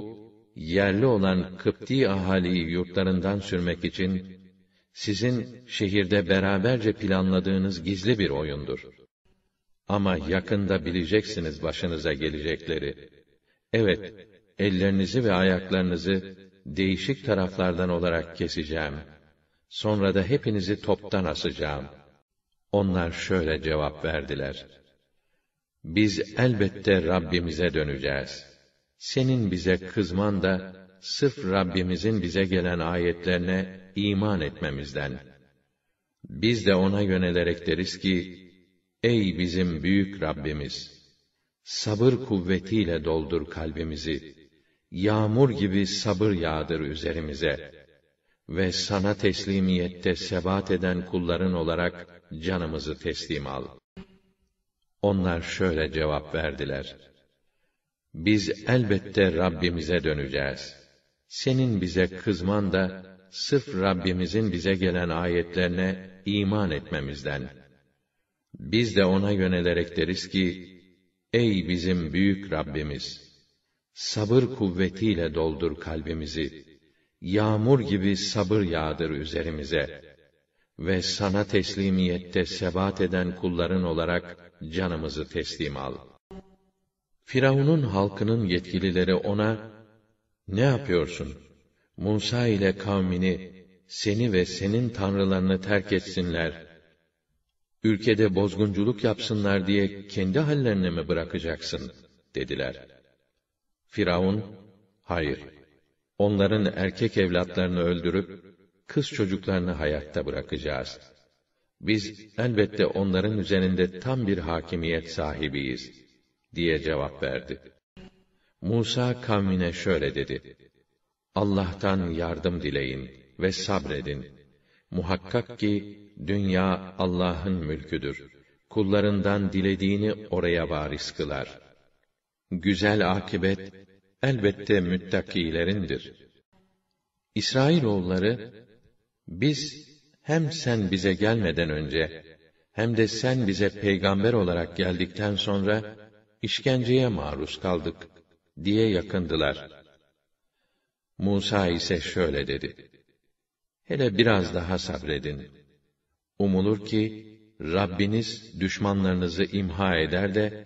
yerli olan Kıpti ahaliyi yurtlarından sürmek için sizin şehirde beraberce planladığınız gizli bir oyundur. Ama yakında bileceksiniz başınıza gelecekleri. Evet, ellerinizi ve ayaklarınızı değişik taraflardan olarak keseceğim. Sonra da hepinizi toptan asacağım. Onlar şöyle cevap verdiler: Biz elbette Rabbimize döneceğiz.'' senin bize kızman da sırf Rabbimizin bize gelen ayetlerine iman etmemizden. Biz de ona yönelerek deriz ki, Ey bizim büyük Rabbimiz! Sabır kuvvetiyle doldur kalbimizi. Yağmur gibi sabır yağdır üzerimize. Ve sana teslimiyette sebat eden kulların olarak canımızı teslim al. Onlar şöyle cevap verdiler biz elbette Rabbimize döneceğiz. Senin bize kızman da sırf Rabbimizin bize gelen ayetlerine iman etmemizden. Biz de ona yönelerek deriz ki, Ey bizim büyük Rabbimiz! Sabır kuvvetiyle doldur kalbimizi. Yağmur gibi sabır yağdır üzerimize. Ve sana teslimiyette sebat eden kulların olarak canımızı teslim al.'' Firavun'un halkının yetkilileri ona, ne yapıyorsun? Musa ile kavmini, seni ve senin tanrılarını terk etsinler. Ülkede bozgunculuk yapsınlar diye kendi hallerine mi bırakacaksın? dediler. Firavun, hayır, onların erkek evlatlarını öldürüp, kız çocuklarını hayatta bırakacağız. Biz elbette onların üzerinde tam bir hakimiyet sahibiyiz.'' diye cevap verdi. Musa kavmine şöyle dedi. Allah'tan yardım dileyin ve sabredin. Muhakkak ki dünya Allah'ın mülküdür. Kullarından dilediğini oraya varis kılar. Güzel akibet elbette müttakilerindir. İsrailoğulları biz hem sen bize gelmeden önce hem de sen bize peygamber olarak geldikten sonra işkenceye maruz kaldık diye yakındılar. Musa ise şöyle dedi. Hele biraz daha sabredin. Umulur ki Rabbiniz düşmanlarınızı imha eder de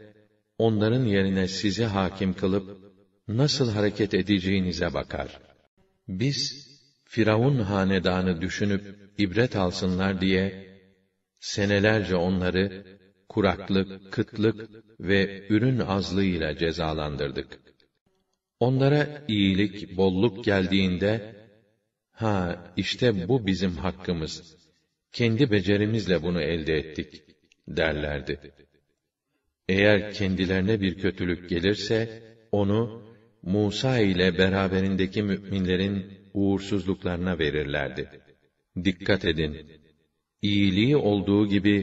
onların yerine sizi hakim kılıp nasıl hareket edeceğinize bakar. Biz Firavun hanedanı düşünüp ibret alsınlar diye senelerce onları kuraklık, kıtlık ve ürün azlığıyla cezalandırdık. Onlara iyilik, bolluk geldiğinde, ha işte bu bizim hakkımız, kendi becerimizle bunu elde ettik, derlerdi. Eğer kendilerine bir kötülük gelirse, onu, Musa ile beraberindeki müminlerin uğursuzluklarına verirlerdi. Dikkat edin! İyiliği olduğu gibi,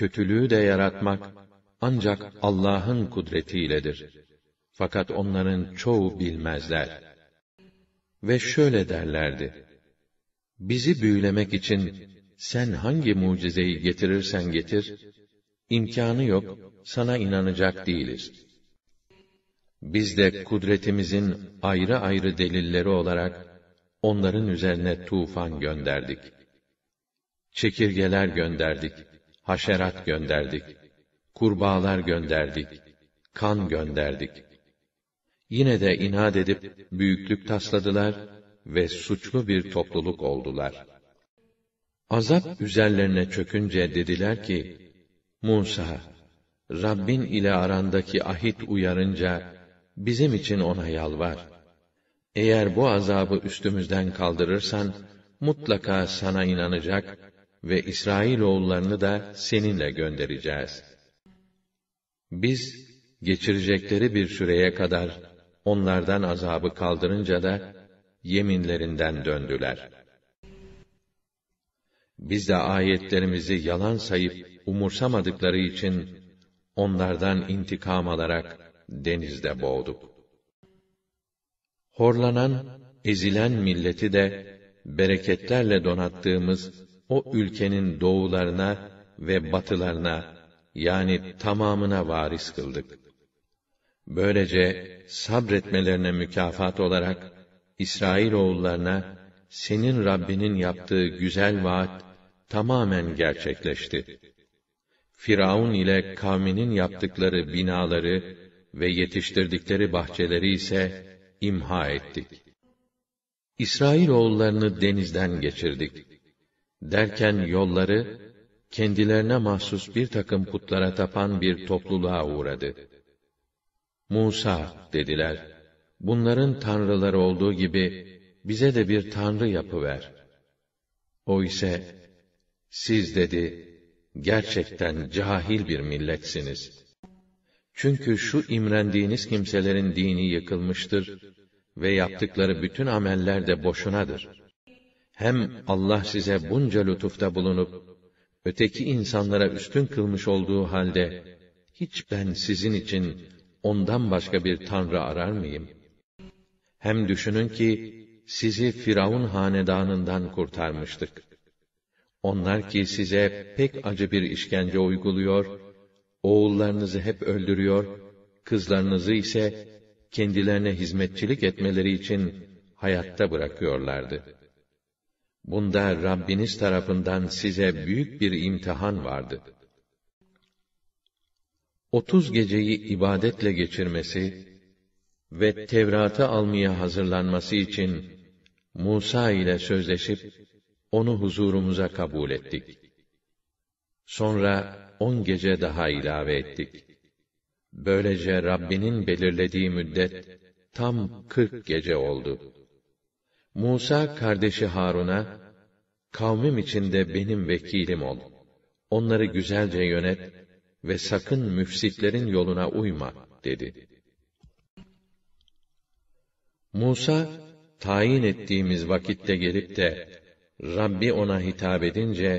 kötülüğü de yaratmak ancak Allah'ın kudretiyledir. Fakat onların çoğu bilmezler. Ve şöyle derlerdi: Bizi büyülemek için sen hangi mucizeyi getirirsen getir, imkanı yok, sana inanacak değiliz. Biz de kudretimizin ayrı ayrı delilleri olarak onların üzerine tufan gönderdik. Çekirgeler gönderdik haşerat gönderdik, kurbağalar gönderdik, kan gönderdik. Yine de inat edip büyüklük tasladılar ve suçlu bir topluluk oldular. Azap üzerlerine çökünce dediler ki, Musa, Rabbin ile arandaki ahit uyarınca, bizim için ona yalvar. Eğer bu azabı üstümüzden kaldırırsan, mutlaka sana inanacak ve İsrail oğullarını da seninle göndereceğiz. Biz geçirecekleri bir süreye kadar onlardan azabı kaldırınca da yeminlerinden döndüler. Biz de ayetlerimizi yalan sayıp umursamadıkları için onlardan intikam alarak denizde boğduk. Horlanan, ezilen milleti de bereketlerle donattığımız o ülkenin doğularına ve batılarına yani tamamına varis kıldık. Böylece sabretmelerine mükafat olarak İsrail oğullarına senin Rabbinin yaptığı güzel vaat tamamen gerçekleşti. Firavun ile kavminin yaptıkları binaları ve yetiştirdikleri bahçeleri ise imha ettik. İsrail oğullarını denizden geçirdik. Derken yolları, kendilerine mahsus bir takım putlara tapan bir topluluğa uğradı. Musa dediler, bunların tanrıları olduğu gibi, bize de bir tanrı yapıver. O ise, siz dedi, gerçekten cahil bir milletsiniz. Çünkü şu imrendiğiniz kimselerin dini yıkılmıştır ve yaptıkları bütün ameller de boşunadır.'' Hem Allah size bunca lütufta bulunup, öteki insanlara üstün kılmış olduğu halde, hiç ben sizin için ondan başka bir tanrı arar mıyım? Hem düşünün ki, sizi Firavun hanedanından kurtarmıştık. Onlar ki size pek acı bir işkence uyguluyor, oğullarınızı hep öldürüyor, kızlarınızı ise kendilerine hizmetçilik etmeleri için hayatta bırakıyorlardı.'' Bunda Rabbiniz tarafından size büyük bir imtihan vardı. 30 geceyi ibadetle geçirmesi ve Tevrat'ı almaya hazırlanması için Musa ile sözleşip onu huzurumuza kabul ettik. Sonra on gece daha ilave ettik. Böylece Rabbinin belirlediği müddet tam kırk gece oldu.'' Musa kardeşi Harun'a, kavmim içinde benim vekilim ol. Onları güzelce yönet ve sakın müfsitlerin yoluna uyma, dedi. Musa, tayin ettiğimiz vakitte gelip de, Rabbi ona hitap edince,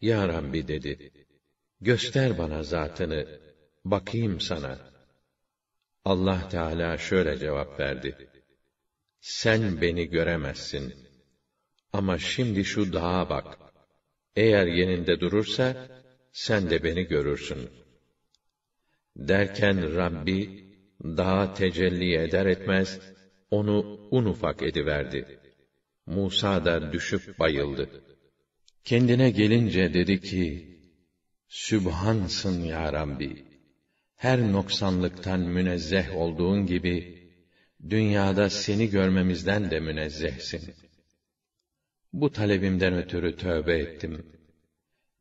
Ya Rabbi dedi, göster bana zatını, bakayım sana. Allah Teala şöyle cevap verdi sen beni göremezsin. Ama şimdi şu dağa bak. Eğer yeninde durursa, sen de beni görürsün. Derken Rabbi, dağa tecelli eder etmez, onu un ufak ediverdi. Musa da düşüp bayıldı. Kendine gelince dedi ki, Sübhansın ya Rabbi! Her noksanlıktan münezzeh olduğun gibi, dünyada seni görmemizden de münezzehsin. Bu talebimden ötürü tövbe ettim.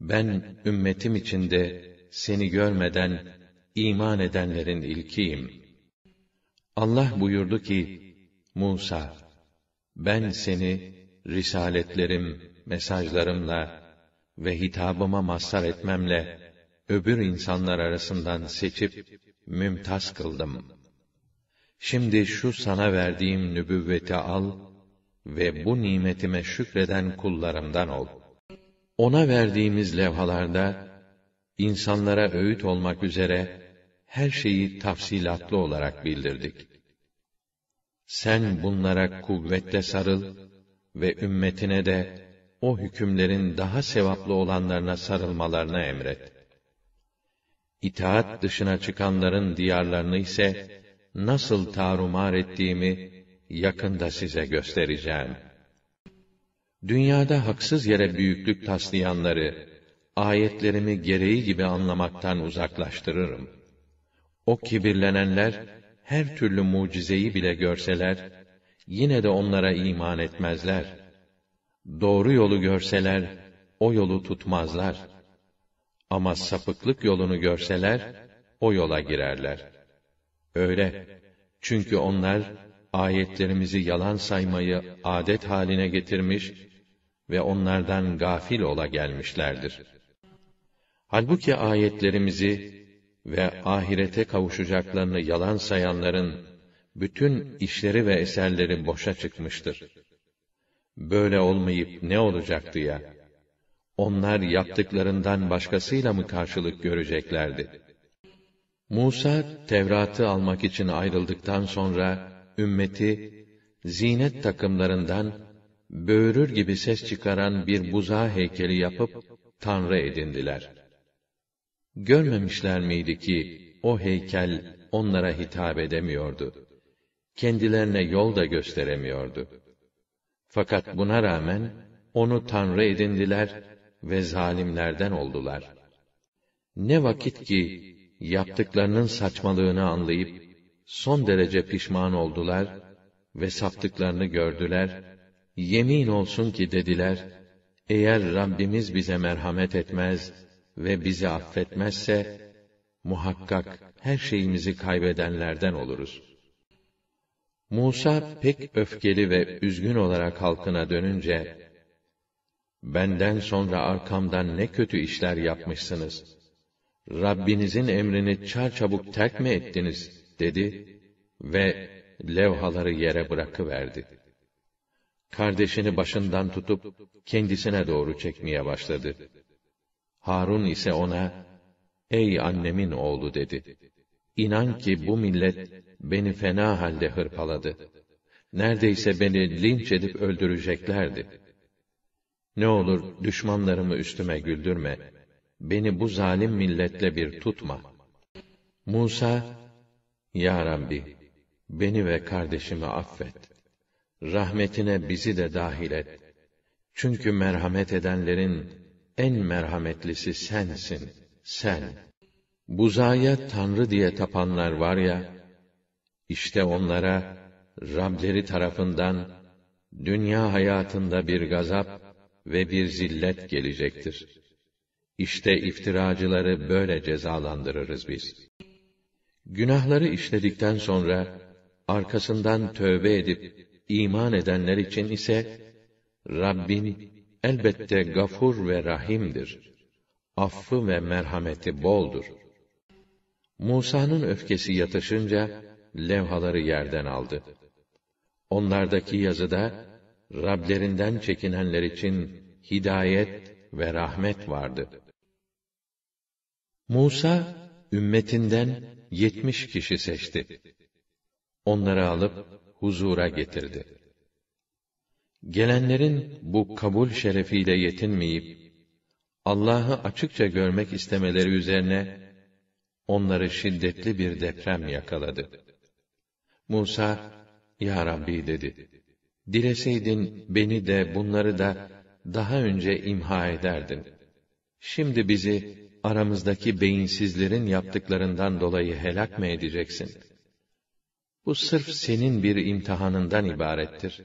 Ben ümmetim içinde seni görmeden iman edenlerin ilkiyim. Allah buyurdu ki, Musa, ben seni risaletlerim, mesajlarımla ve hitabıma mazhar etmemle öbür insanlar arasından seçip mümtaz kıldım.'' Şimdi şu sana verdiğim nübüvveti al ve bu nimetime şükreden kullarımdan ol. Ona verdiğimiz levhalarda insanlara öğüt olmak üzere her şeyi tafsilatlı olarak bildirdik. Sen bunlara kuvvetle sarıl ve ümmetine de o hükümlerin daha sevaplı olanlarına sarılmalarına emret. İtaat dışına çıkanların diyarlarını ise nasıl tarumar ettiğimi yakında size göstereceğim. Dünyada haksız yere büyüklük taslayanları ayetlerimi gereği gibi anlamaktan uzaklaştırırım. O kibirlenenler her türlü mucizeyi bile görseler yine de onlara iman etmezler. Doğru yolu görseler o yolu tutmazlar. Ama sapıklık yolunu görseler o yola girerler.'' Öyle. Çünkü onlar ayetlerimizi yalan saymayı adet haline getirmiş ve onlardan gafil ola gelmişlerdir. Halbuki ayetlerimizi ve ahirete kavuşacaklarını yalan sayanların bütün işleri ve eserleri boşa çıkmıştır. Böyle olmayıp ne olacaktı ya? Onlar yaptıklarından başkasıyla mı karşılık göreceklerdi?' Musa Tevrat'ı almak için ayrıldıktan sonra ümmeti zinet takımlarından böğürür gibi ses çıkaran bir buza heykeli yapıp tanrı edindiler. Görmemişler miydi ki o heykel onlara hitap edemiyordu. Kendilerine yol da gösteremiyordu. Fakat buna rağmen onu tanrı edindiler ve zalimlerden oldular. Ne vakit ki yaptıklarının saçmalığını anlayıp son derece pişman oldular ve saptıklarını gördüler. Yemin olsun ki dediler, eğer Rabbimiz bize merhamet etmez ve bizi affetmezse, muhakkak her şeyimizi kaybedenlerden oluruz. Musa pek öfkeli ve üzgün olarak halkına dönünce, benden sonra arkamdan ne kötü işler yapmışsınız.'' Rabbinizin emrini çarçabuk terk mi ettiniz dedi ve levhaları yere bırakıverdi. Kardeşini başından tutup kendisine doğru çekmeye başladı. Harun ise ona ey annemin oğlu dedi. İnan ki bu millet beni fena halde hırpaladı. Neredeyse beni linç edip öldüreceklerdi. Ne olur düşmanlarımı üstüme güldürme.'' beni bu zalim milletle bir tutma. Musa, Ya Rabbi, beni ve kardeşimi affet. Rahmetine bizi de dahil et. Çünkü merhamet edenlerin en merhametlisi sensin, sen. Buzaya Tanrı diye tapanlar var ya, işte onlara Rableri tarafından dünya hayatında bir gazap ve bir zillet gelecektir.'' İşte iftiracıları böyle cezalandırırız biz. Günahları işledikten sonra arkasından tövbe edip iman edenler için ise Rabbin elbette gafur ve rahimdir. Affı ve merhameti boldur. Musa'nın öfkesi yatışınca levhaları yerden aldı. Onlardaki yazıda Rablerinden çekinenler için hidayet ve rahmet vardı.'' Musa ümmetinden yetmiş kişi seçti. Onları alıp huzura getirdi. Gelenlerin bu kabul şerefiyle yetinmeyip Allah'ı açıkça görmek istemeleri üzerine onları şiddetli bir deprem yakaladı. Musa, Ya Rabbi dedi, dileseydin beni de bunları da daha önce imha ederdin. Şimdi bizi aramızdaki beyinsizlerin yaptıklarından dolayı helak mı edeceksin? Bu sırf senin bir imtihanından ibarettir.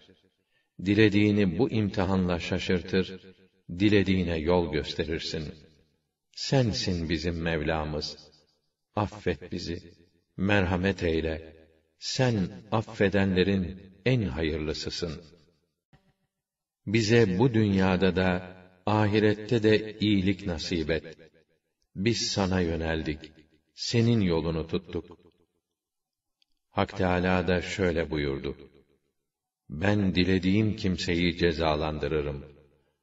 Dilediğini bu imtihanla şaşırtır, dilediğine yol gösterirsin. Sensin bizim Mevlamız. Affet bizi, merhamet eyle. Sen affedenlerin en hayırlısısın. Bize bu dünyada da ahirette de iyilik nasip et biz sana yöneldik, senin yolunu tuttuk. Hak Teâlâ da şöyle buyurdu. Ben dilediğim kimseyi cezalandırırım.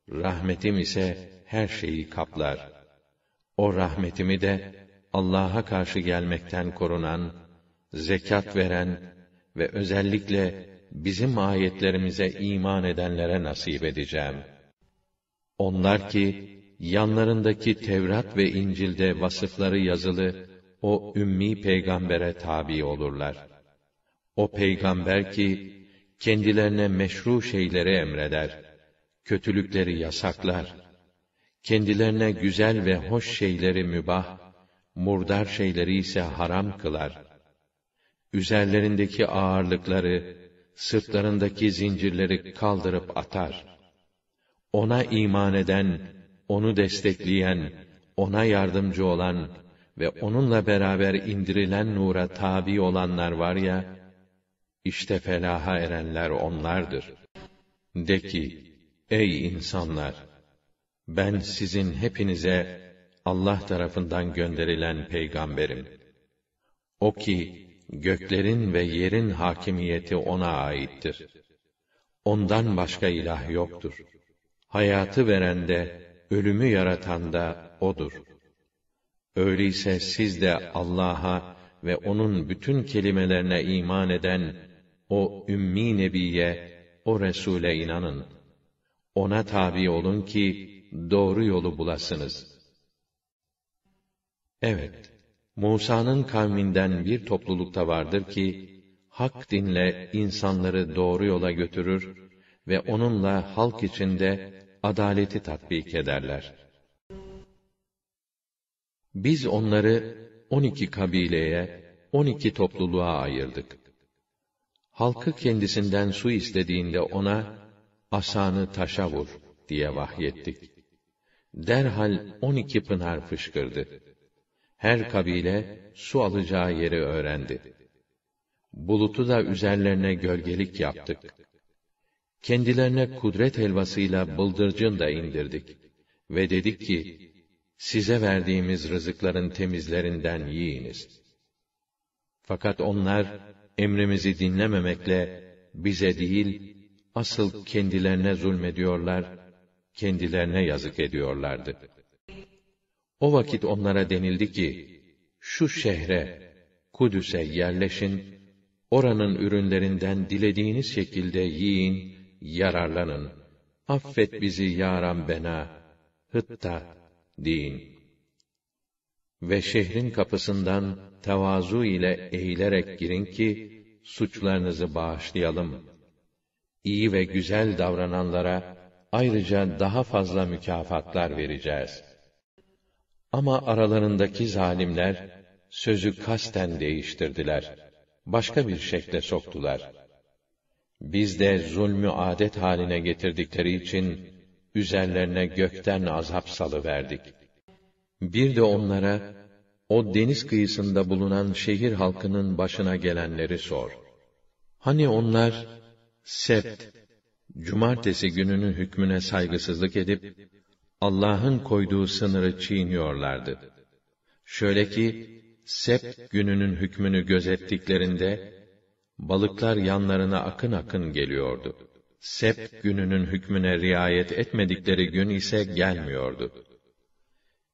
Rahmetim ise her şeyi kaplar. O rahmetimi de Allah'a karşı gelmekten korunan, zekat veren ve özellikle bizim ayetlerimize iman edenlere nasip edeceğim. Onlar ki yanlarındaki Tevrat ve İncil'de vasıfları yazılı o ümmi peygambere tabi olurlar. O peygamber ki kendilerine meşru şeyleri emreder, kötülükleri yasaklar. Kendilerine güzel ve hoş şeyleri mübah, murdar şeyleri ise haram kılar. Üzerlerindeki ağırlıkları, sırtlarındaki zincirleri kaldırıp atar. Ona iman eden onu destekleyen, ona yardımcı olan ve onunla beraber indirilen nura tabi olanlar var ya, işte felaha erenler onlardır. De ki, ey insanlar! Ben sizin hepinize Allah tarafından gönderilen peygamberim. O ki, göklerin ve yerin hakimiyeti ona aittir. Ondan başka ilah yoktur. Hayatı veren de, ölümü yaratan da O'dur. Öyleyse siz de Allah'a ve O'nun bütün kelimelerine iman eden o ümmi nebiye, o Resule inanın. Ona tabi olun ki doğru yolu bulasınız. Evet, Musa'nın kavminden bir toplulukta vardır ki, hak dinle insanları doğru yola götürür ve onunla halk içinde adaleti tatbik ederler. Biz onları 12 kabileye, 12 topluluğa ayırdık. Halkı kendisinden su istediğinde ona, asanı taşa vur diye vahyettik. Derhal 12 pınar fışkırdı. Her kabile su alacağı yeri öğrendi. Bulutu da üzerlerine gölgelik yaptık. Kendilerine kudret helvasıyla bıldırcın da indirdik. Ve dedik ki, size verdiğimiz rızıkların temizlerinden yiyiniz. Fakat onlar, emrimizi dinlememekle, bize değil, asıl kendilerine zulmediyorlar, kendilerine yazık ediyorlardı. O vakit onlara denildi ki, şu şehre, Kudüs'e yerleşin, oranın ürünlerinden dilediğiniz şekilde yiyin, yararlanın. Affet bizi ya Rabbena, hıtta deyin. Ve şehrin kapısından tevazu ile eğilerek girin ki, suçlarınızı bağışlayalım. İyi ve güzel davrananlara, ayrıca daha fazla mükafatlar vereceğiz. Ama aralarındaki zalimler, sözü kasten değiştirdiler. Başka bir şekle soktular.'' Biz de zulmü adet haline getirdikleri için üzerlerine gökten azap salı verdik. Bir de onlara o deniz kıyısında bulunan şehir halkının başına gelenleri sor. Hani onlar sept cumartesi gününün hükmüne saygısızlık edip Allah'ın koyduğu sınırı çiğniyorlardı. Şöyle ki sept gününün hükmünü gözettiklerinde balıklar yanlarına akın akın geliyordu. Sep gününün hükmüne riayet etmedikleri gün ise gelmiyordu.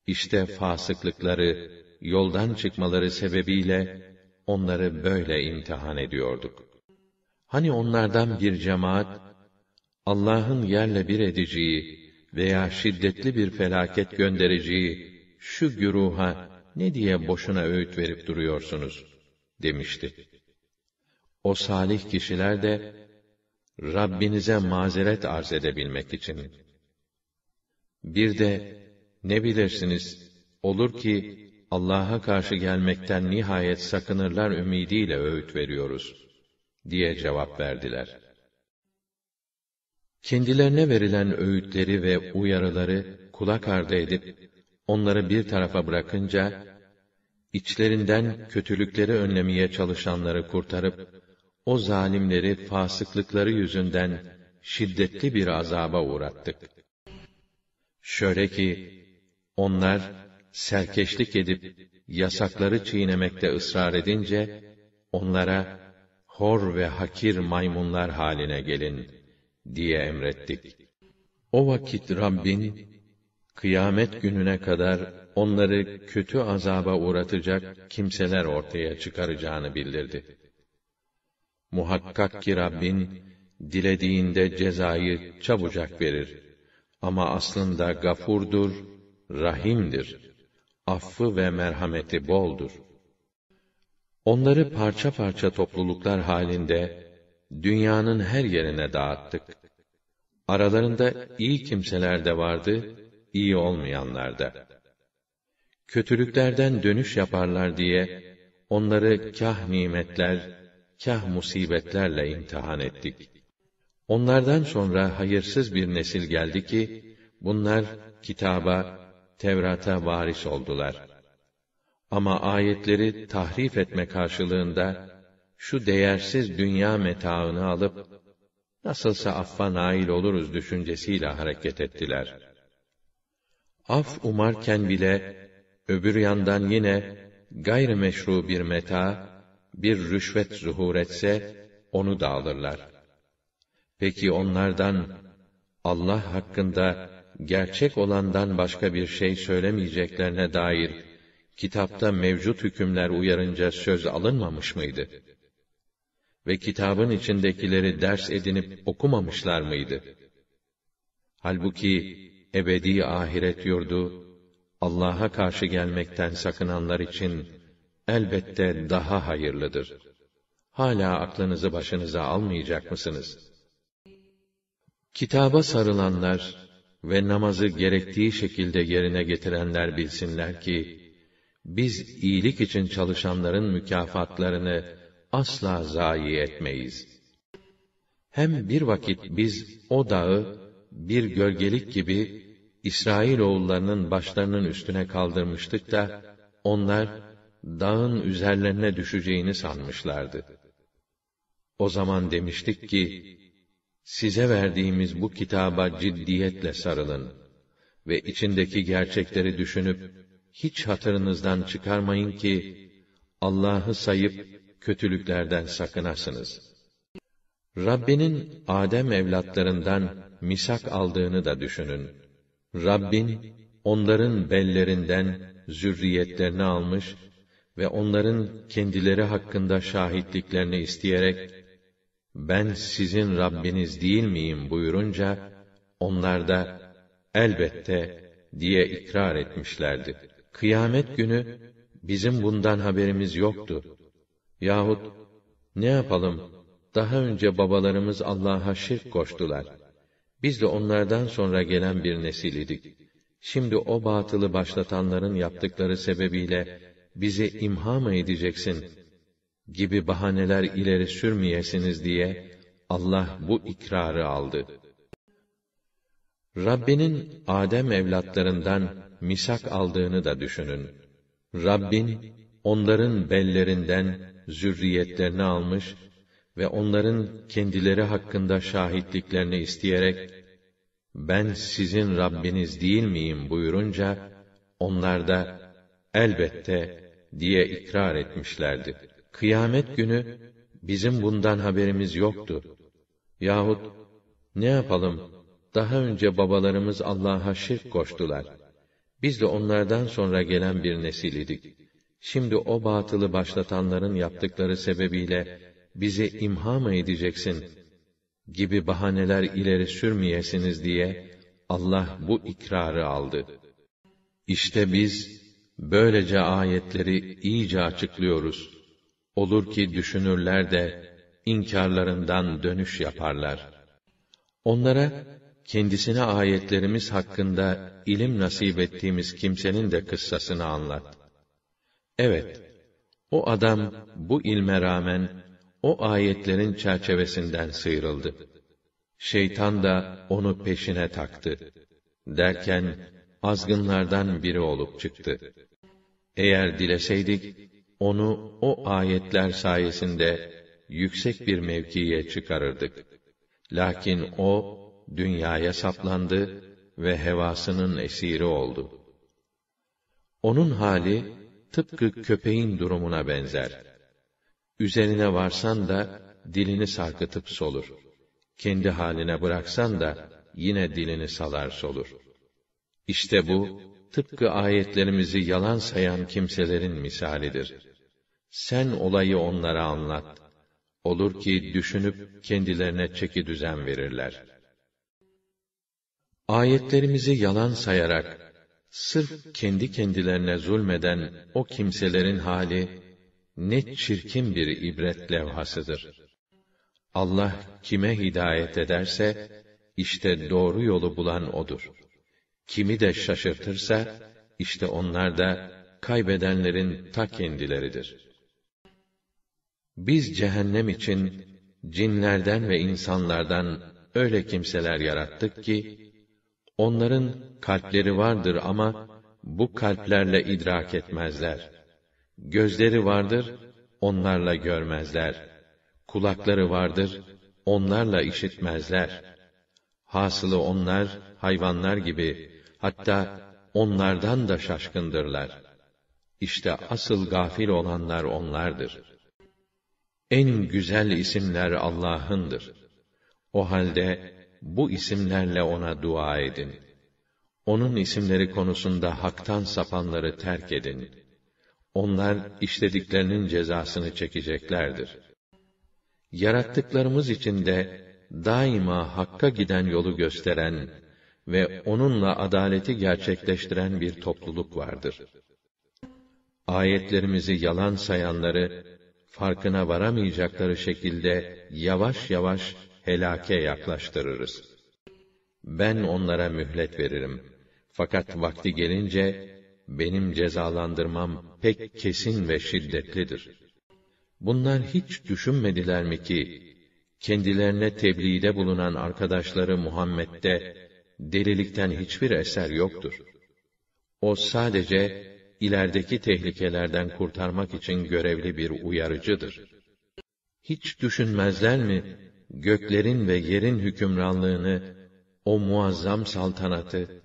İşte fasıklıkları, yoldan çıkmaları sebebiyle onları böyle imtihan ediyorduk. Hani onlardan bir cemaat Allah'ın yerle bir edeceği veya şiddetli bir felaket göndereceği şu güruha ne diye boşuna öğüt verip duruyorsunuz demişti. O salih kişiler de Rabbinize mazeret arz edebilmek için. Bir de ne bilirsiniz olur ki Allah'a karşı gelmekten nihayet sakınırlar ümidiyle öğüt veriyoruz diye cevap verdiler. Kendilerine verilen öğütleri ve uyarıları kulak ardı edip onları bir tarafa bırakınca içlerinden kötülükleri önlemeye çalışanları kurtarıp o zalimleri fasıklıkları yüzünden şiddetli bir azaba uğrattık. Şöyle ki onlar serkeşlik edip yasakları çiğnemekte ısrar edince onlara hor ve hakir maymunlar haline gelin diye emrettik. O vakit Rabbin kıyamet gününe kadar onları kötü azaba uğratacak kimseler ortaya çıkaracağını bildirdi. Muhakkak ki Rabbin, dilediğinde cezayı çabucak verir. Ama aslında gafurdur, rahimdir. Affı ve merhameti boldur. Onları parça parça topluluklar halinde, dünyanın her yerine dağıttık. Aralarında iyi kimseler de vardı, iyi olmayanlar da. Kötülüklerden dönüş yaparlar diye, onları kah nimetler, kah musibetlerle imtihan ettik. Onlardan sonra hayırsız bir nesil geldi ki, bunlar kitaba, Tevrat'a varis oldular. Ama ayetleri tahrif etme karşılığında, şu değersiz dünya metaını alıp, nasılsa affa nail oluruz düşüncesiyle hareket ettiler. Af umarken bile, öbür yandan yine, gayrimeşru bir meta, bir rüşvet zuhur etse, onu da alırlar. Peki onlardan, Allah hakkında gerçek olandan başka bir şey söylemeyeceklerine dair, kitapta mevcut hükümler uyarınca söz alınmamış mıydı? Ve kitabın içindekileri ders edinip okumamışlar mıydı? Halbuki ebedi ahiret yurdu, Allah'a karşı gelmekten sakınanlar için, elbette daha hayırlıdır. Hala aklınızı başınıza almayacak mısınız? Kitaba sarılanlar ve namazı gerektiği şekilde yerine getirenler bilsinler ki biz iyilik için çalışanların mükafatlarını asla zayi etmeyiz. Hem bir vakit biz o dağı bir gölgelik gibi İsrail oğullarının başlarının üstüne kaldırmıştık da onlar dağın üzerlerine düşeceğini sanmışlardı. O zaman demiştik ki, size verdiğimiz bu kitaba ciddiyetle sarılın ve içindeki gerçekleri düşünüp, hiç hatırınızdan çıkarmayın ki, Allah'ı sayıp kötülüklerden sakınasınız. Rabbinin Adem evlatlarından misak aldığını da düşünün. Rabbin onların bellerinden zürriyetlerini almış ve onların kendileri hakkında şahitliklerini isteyerek ben sizin Rabbiniz değil miyim buyurunca onlar da elbette diye ikrar etmişlerdi. Kıyamet günü bizim bundan haberimiz yoktu. Yahut ne yapalım? Daha önce babalarımız Allah'a şirk koştular. Biz de onlardan sonra gelen bir nesil idik. Şimdi o batılı başlatanların yaptıkları sebebiyle bizi imha mı edeceksin gibi bahaneler ileri sürmeyesiniz diye Allah bu ikrarı aldı. Rabbinin Adem evlatlarından misak aldığını da düşünün. Rabbin onların bellerinden zürriyetlerini almış ve onların kendileri hakkında şahitliklerini isteyerek ben sizin Rabbiniz değil miyim buyurunca onlar da elbette diye ikrar etmişlerdi. Kıyamet günü bizim bundan haberimiz yoktu. Yahut ne yapalım? Daha önce babalarımız Allah'a şirk koştular. Biz de onlardan sonra gelen bir nesil idik. Şimdi o batılı başlatanların yaptıkları sebebiyle bizi imha mı edeceksin gibi bahaneler ileri sürmeyesiniz diye Allah bu ikrarı aldı. İşte biz Böylece ayetleri iyice açıklıyoruz. Olur ki düşünürler de inkarlarından dönüş yaparlar. Onlara kendisine ayetlerimiz hakkında ilim nasip ettiğimiz kimsenin de kıssasını anlat. Evet, o adam bu ilme rağmen o ayetlerin çerçevesinden sıyrıldı. Şeytan da onu peşine taktı. Derken azgınlardan biri olup çıktı. Eğer dileseydik, onu o ayetler sayesinde yüksek bir mevkiye çıkarırdık. Lakin o, dünyaya saplandı ve hevasının esiri oldu. Onun hali, tıpkı köpeğin durumuna benzer. Üzerine varsan da, dilini sarkıtıp solur. Kendi haline bıraksan da, yine dilini salar solur. İşte bu, tıpkı ayetlerimizi yalan sayan kimselerin misalidir. Sen olayı onlara anlat. Olur ki düşünüp kendilerine çeki düzen verirler. Ayetlerimizi yalan sayarak sırf kendi kendilerine zulmeden o kimselerin hali ne çirkin bir ibret levhasıdır. Allah kime hidayet ederse işte doğru yolu bulan odur. Kimi de şaşırtırsa, işte onlar da kaybedenlerin ta kendileridir. Biz cehennem için cinlerden ve insanlardan öyle kimseler yarattık ki onların kalpleri vardır ama bu kalplerle idrak etmezler. Gözleri vardır, onlarla görmezler. Kulakları vardır, onlarla işitmezler. Hasılı onlar hayvanlar gibi Hatta onlardan da şaşkındırlar. İşte asıl gafil olanlar onlardır. En güzel isimler Allah'ındır. O halde bu isimlerle ona dua edin. Onun isimleri konusunda haktan sapanları terk edin. Onlar işlediklerinin cezasını çekeceklerdir. Yarattıklarımız için de daima hakka giden yolu gösteren ve onunla adaleti gerçekleştiren bir topluluk vardır. Ayetlerimizi yalan sayanları farkına varamayacakları şekilde yavaş yavaş helake yaklaştırırız. Ben onlara mühlet veririm. Fakat vakti gelince benim cezalandırmam pek kesin ve şiddetlidir. Bunlar hiç düşünmediler mi ki kendilerine tebliğde bulunan arkadaşları Muhammed'de delilikten hiçbir eser yoktur. O sadece ilerideki tehlikelerden kurtarmak için görevli bir uyarıcıdır. Hiç düşünmezler mi göklerin ve yerin hükümranlığını, o muazzam saltanatı?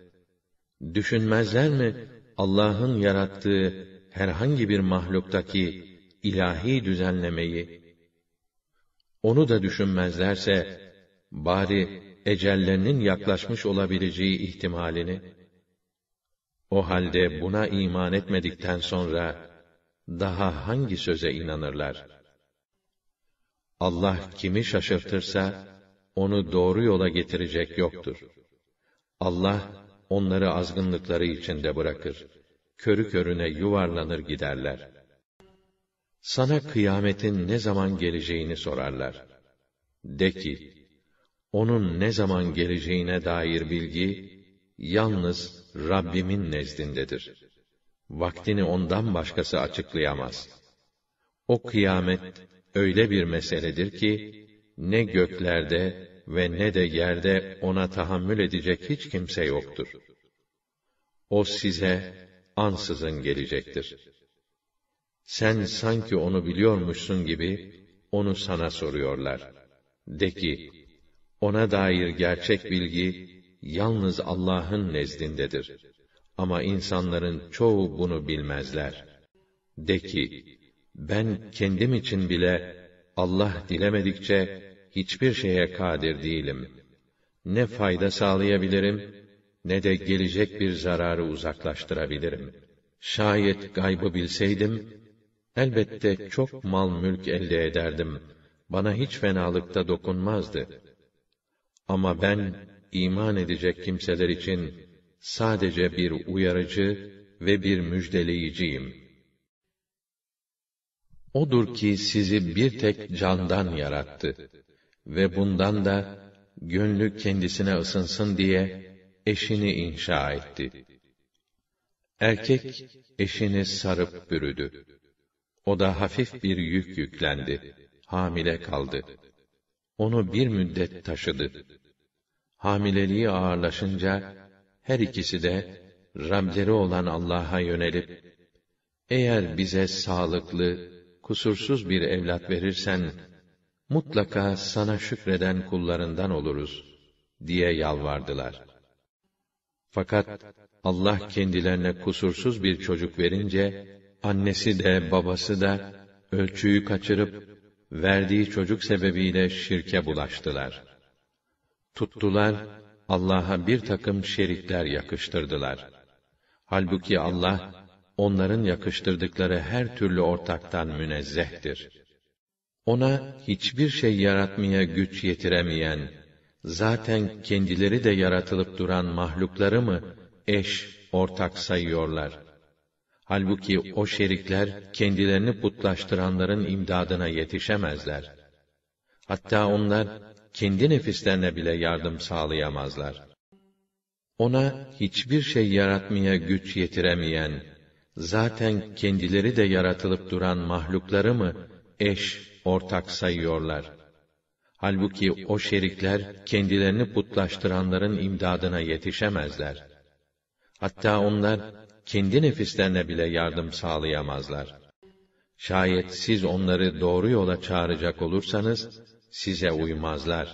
Düşünmezler mi Allah'ın yarattığı herhangi bir mahluktaki ilahi düzenlemeyi? Onu da düşünmezlerse bari ecellerinin yaklaşmış olabileceği ihtimalini, o halde buna iman etmedikten sonra, daha hangi söze inanırlar? Allah kimi şaşırtırsa, onu doğru yola getirecek yoktur. Allah, onları azgınlıkları içinde bırakır. Körü körüne yuvarlanır giderler. Sana kıyametin ne zaman geleceğini sorarlar. De ki, onun ne zaman geleceğine dair bilgi yalnız Rabbimin nezdindedir. Vaktini ondan başkası açıklayamaz. O kıyamet öyle bir meseledir ki ne göklerde ve ne de yerde ona tahammül edecek hiç kimse yoktur. O size ansızın gelecektir. Sen sanki onu biliyormuşsun gibi onu sana soruyorlar. De ki, ona dair gerçek bilgi yalnız Allah'ın nezdindedir. Ama insanların çoğu bunu bilmezler. De ki, ben kendim için bile Allah dilemedikçe hiçbir şeye kadir değilim. Ne fayda sağlayabilirim ne de gelecek bir zararı uzaklaştırabilirim. Şayet gaybı bilseydim elbette çok mal mülk elde ederdim. Bana hiç fenalıkta dokunmazdı.'' Ama ben iman edecek kimseler için sadece bir uyarıcı ve bir müjdeleyiciyim. Odur ki sizi bir tek candan yarattı ve bundan da gönlü kendisine ısınsın diye eşini inşa etti. Erkek eşini sarıp bürüdü. O da hafif bir yük yüklendi, hamile kaldı.'' onu bir müddet taşıdı. Hamileliği ağırlaşınca her ikisi de Rableri olan Allah'a yönelip eğer bize sağlıklı, kusursuz bir evlat verirsen mutlaka sana şükreden kullarından oluruz diye yalvardılar. Fakat Allah kendilerine kusursuz bir çocuk verince annesi de babası da ölçüyü kaçırıp verdiği çocuk sebebiyle şirke bulaştılar. Tuttular, Allah'a bir takım şerikler yakıştırdılar. Halbuki Allah, onların yakıştırdıkları her türlü ortaktan münezzehtir. Ona hiçbir şey yaratmaya güç yetiremeyen, zaten kendileri de yaratılıp duran mahlukları mı eş, ortak sayıyorlar? Halbuki o şerikler kendilerini putlaştıranların imdadına yetişemezler. Hatta onlar kendi nefislerine bile yardım sağlayamazlar. Ona hiçbir şey yaratmaya güç yetiremeyen, zaten kendileri de yaratılıp duran mahlukları mı eş, ortak sayıyorlar? Halbuki o şerikler kendilerini putlaştıranların imdadına yetişemezler. Hatta onlar kendi nefislerine bile yardım sağlayamazlar. Şayet siz onları doğru yola çağıracak olursanız, size uymazlar.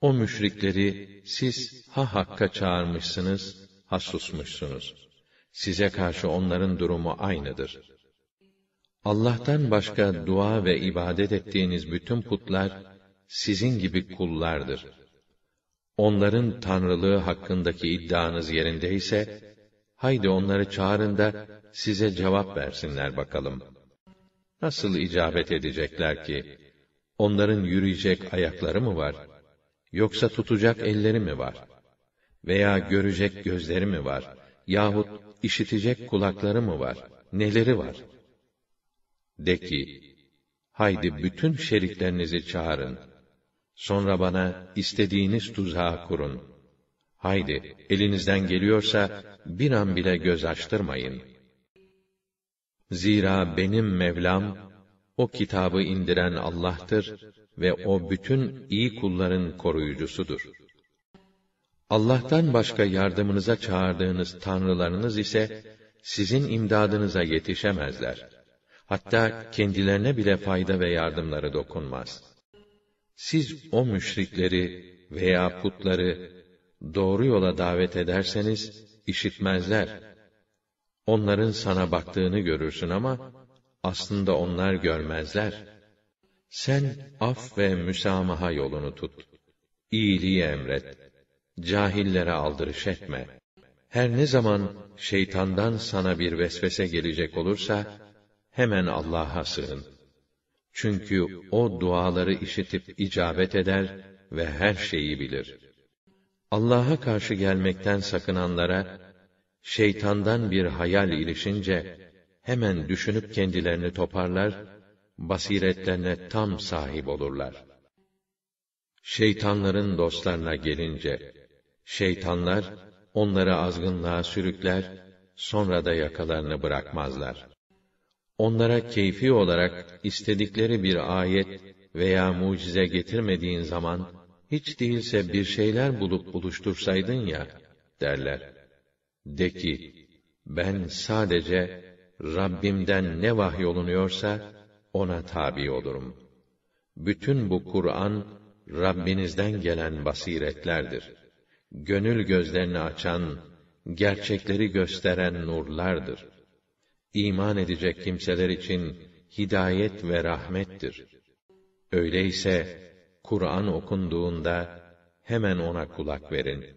O müşrikleri siz ha hakka çağırmışsınız, ha susmuşsunuz. Size karşı onların durumu aynıdır. Allah'tan başka dua ve ibadet ettiğiniz bütün putlar, sizin gibi kullardır. Onların tanrılığı hakkındaki iddianız yerindeyse, Haydi onları çağırın da size cevap versinler bakalım. Nasıl icabet edecekler ki? Onların yürüyecek ayakları mı var? Yoksa tutacak elleri mi var? Veya görecek gözleri mi var? Yahut işitecek kulakları mı var? Neleri var? De ki, haydi bütün şeriklerinizi çağırın. Sonra bana istediğiniz tuzağı kurun.'' Haydi, elinizden geliyorsa, bir an bile göz açtırmayın. Zira benim Mevlam, o kitabı indiren Allah'tır ve o bütün iyi kulların koruyucusudur. Allah'tan başka yardımınıza çağırdığınız tanrılarınız ise, sizin imdadınıza yetişemezler. Hatta kendilerine bile fayda ve yardımları dokunmaz. Siz o müşrikleri veya putları doğru yola davet ederseniz işitmezler. Onların sana baktığını görürsün ama aslında onlar görmezler. Sen af ve müsamaha yolunu tut. İyiliği emret. Cahillere aldırış etme. Her ne zaman şeytandan sana bir vesvese gelecek olursa hemen Allah'a sığın. Çünkü o duaları işitip icabet eder ve her şeyi bilir.'' Allah'a karşı gelmekten sakınanlara şeytandan bir hayal ilişince hemen düşünüp kendilerini toparlar, basiretlerine tam sahip olurlar. Şeytanların dostlarına gelince şeytanlar onları azgınlığa sürükler, sonra da yakalarını bırakmazlar. Onlara keyfi olarak istedikleri bir ayet veya mucize getirmediğin zaman hiç değilse bir şeyler bulup buluştursaydın ya, derler. De ki, ben sadece Rabbimden ne vahyolunuyorsa, ona tabi olurum. Bütün bu Kur'an, Rabbinizden gelen basiretlerdir. Gönül gözlerini açan, gerçekleri gösteren nurlardır. İman edecek kimseler için hidayet ve rahmettir. Öyleyse, Kur'an okunduğunda hemen ona kulak verin.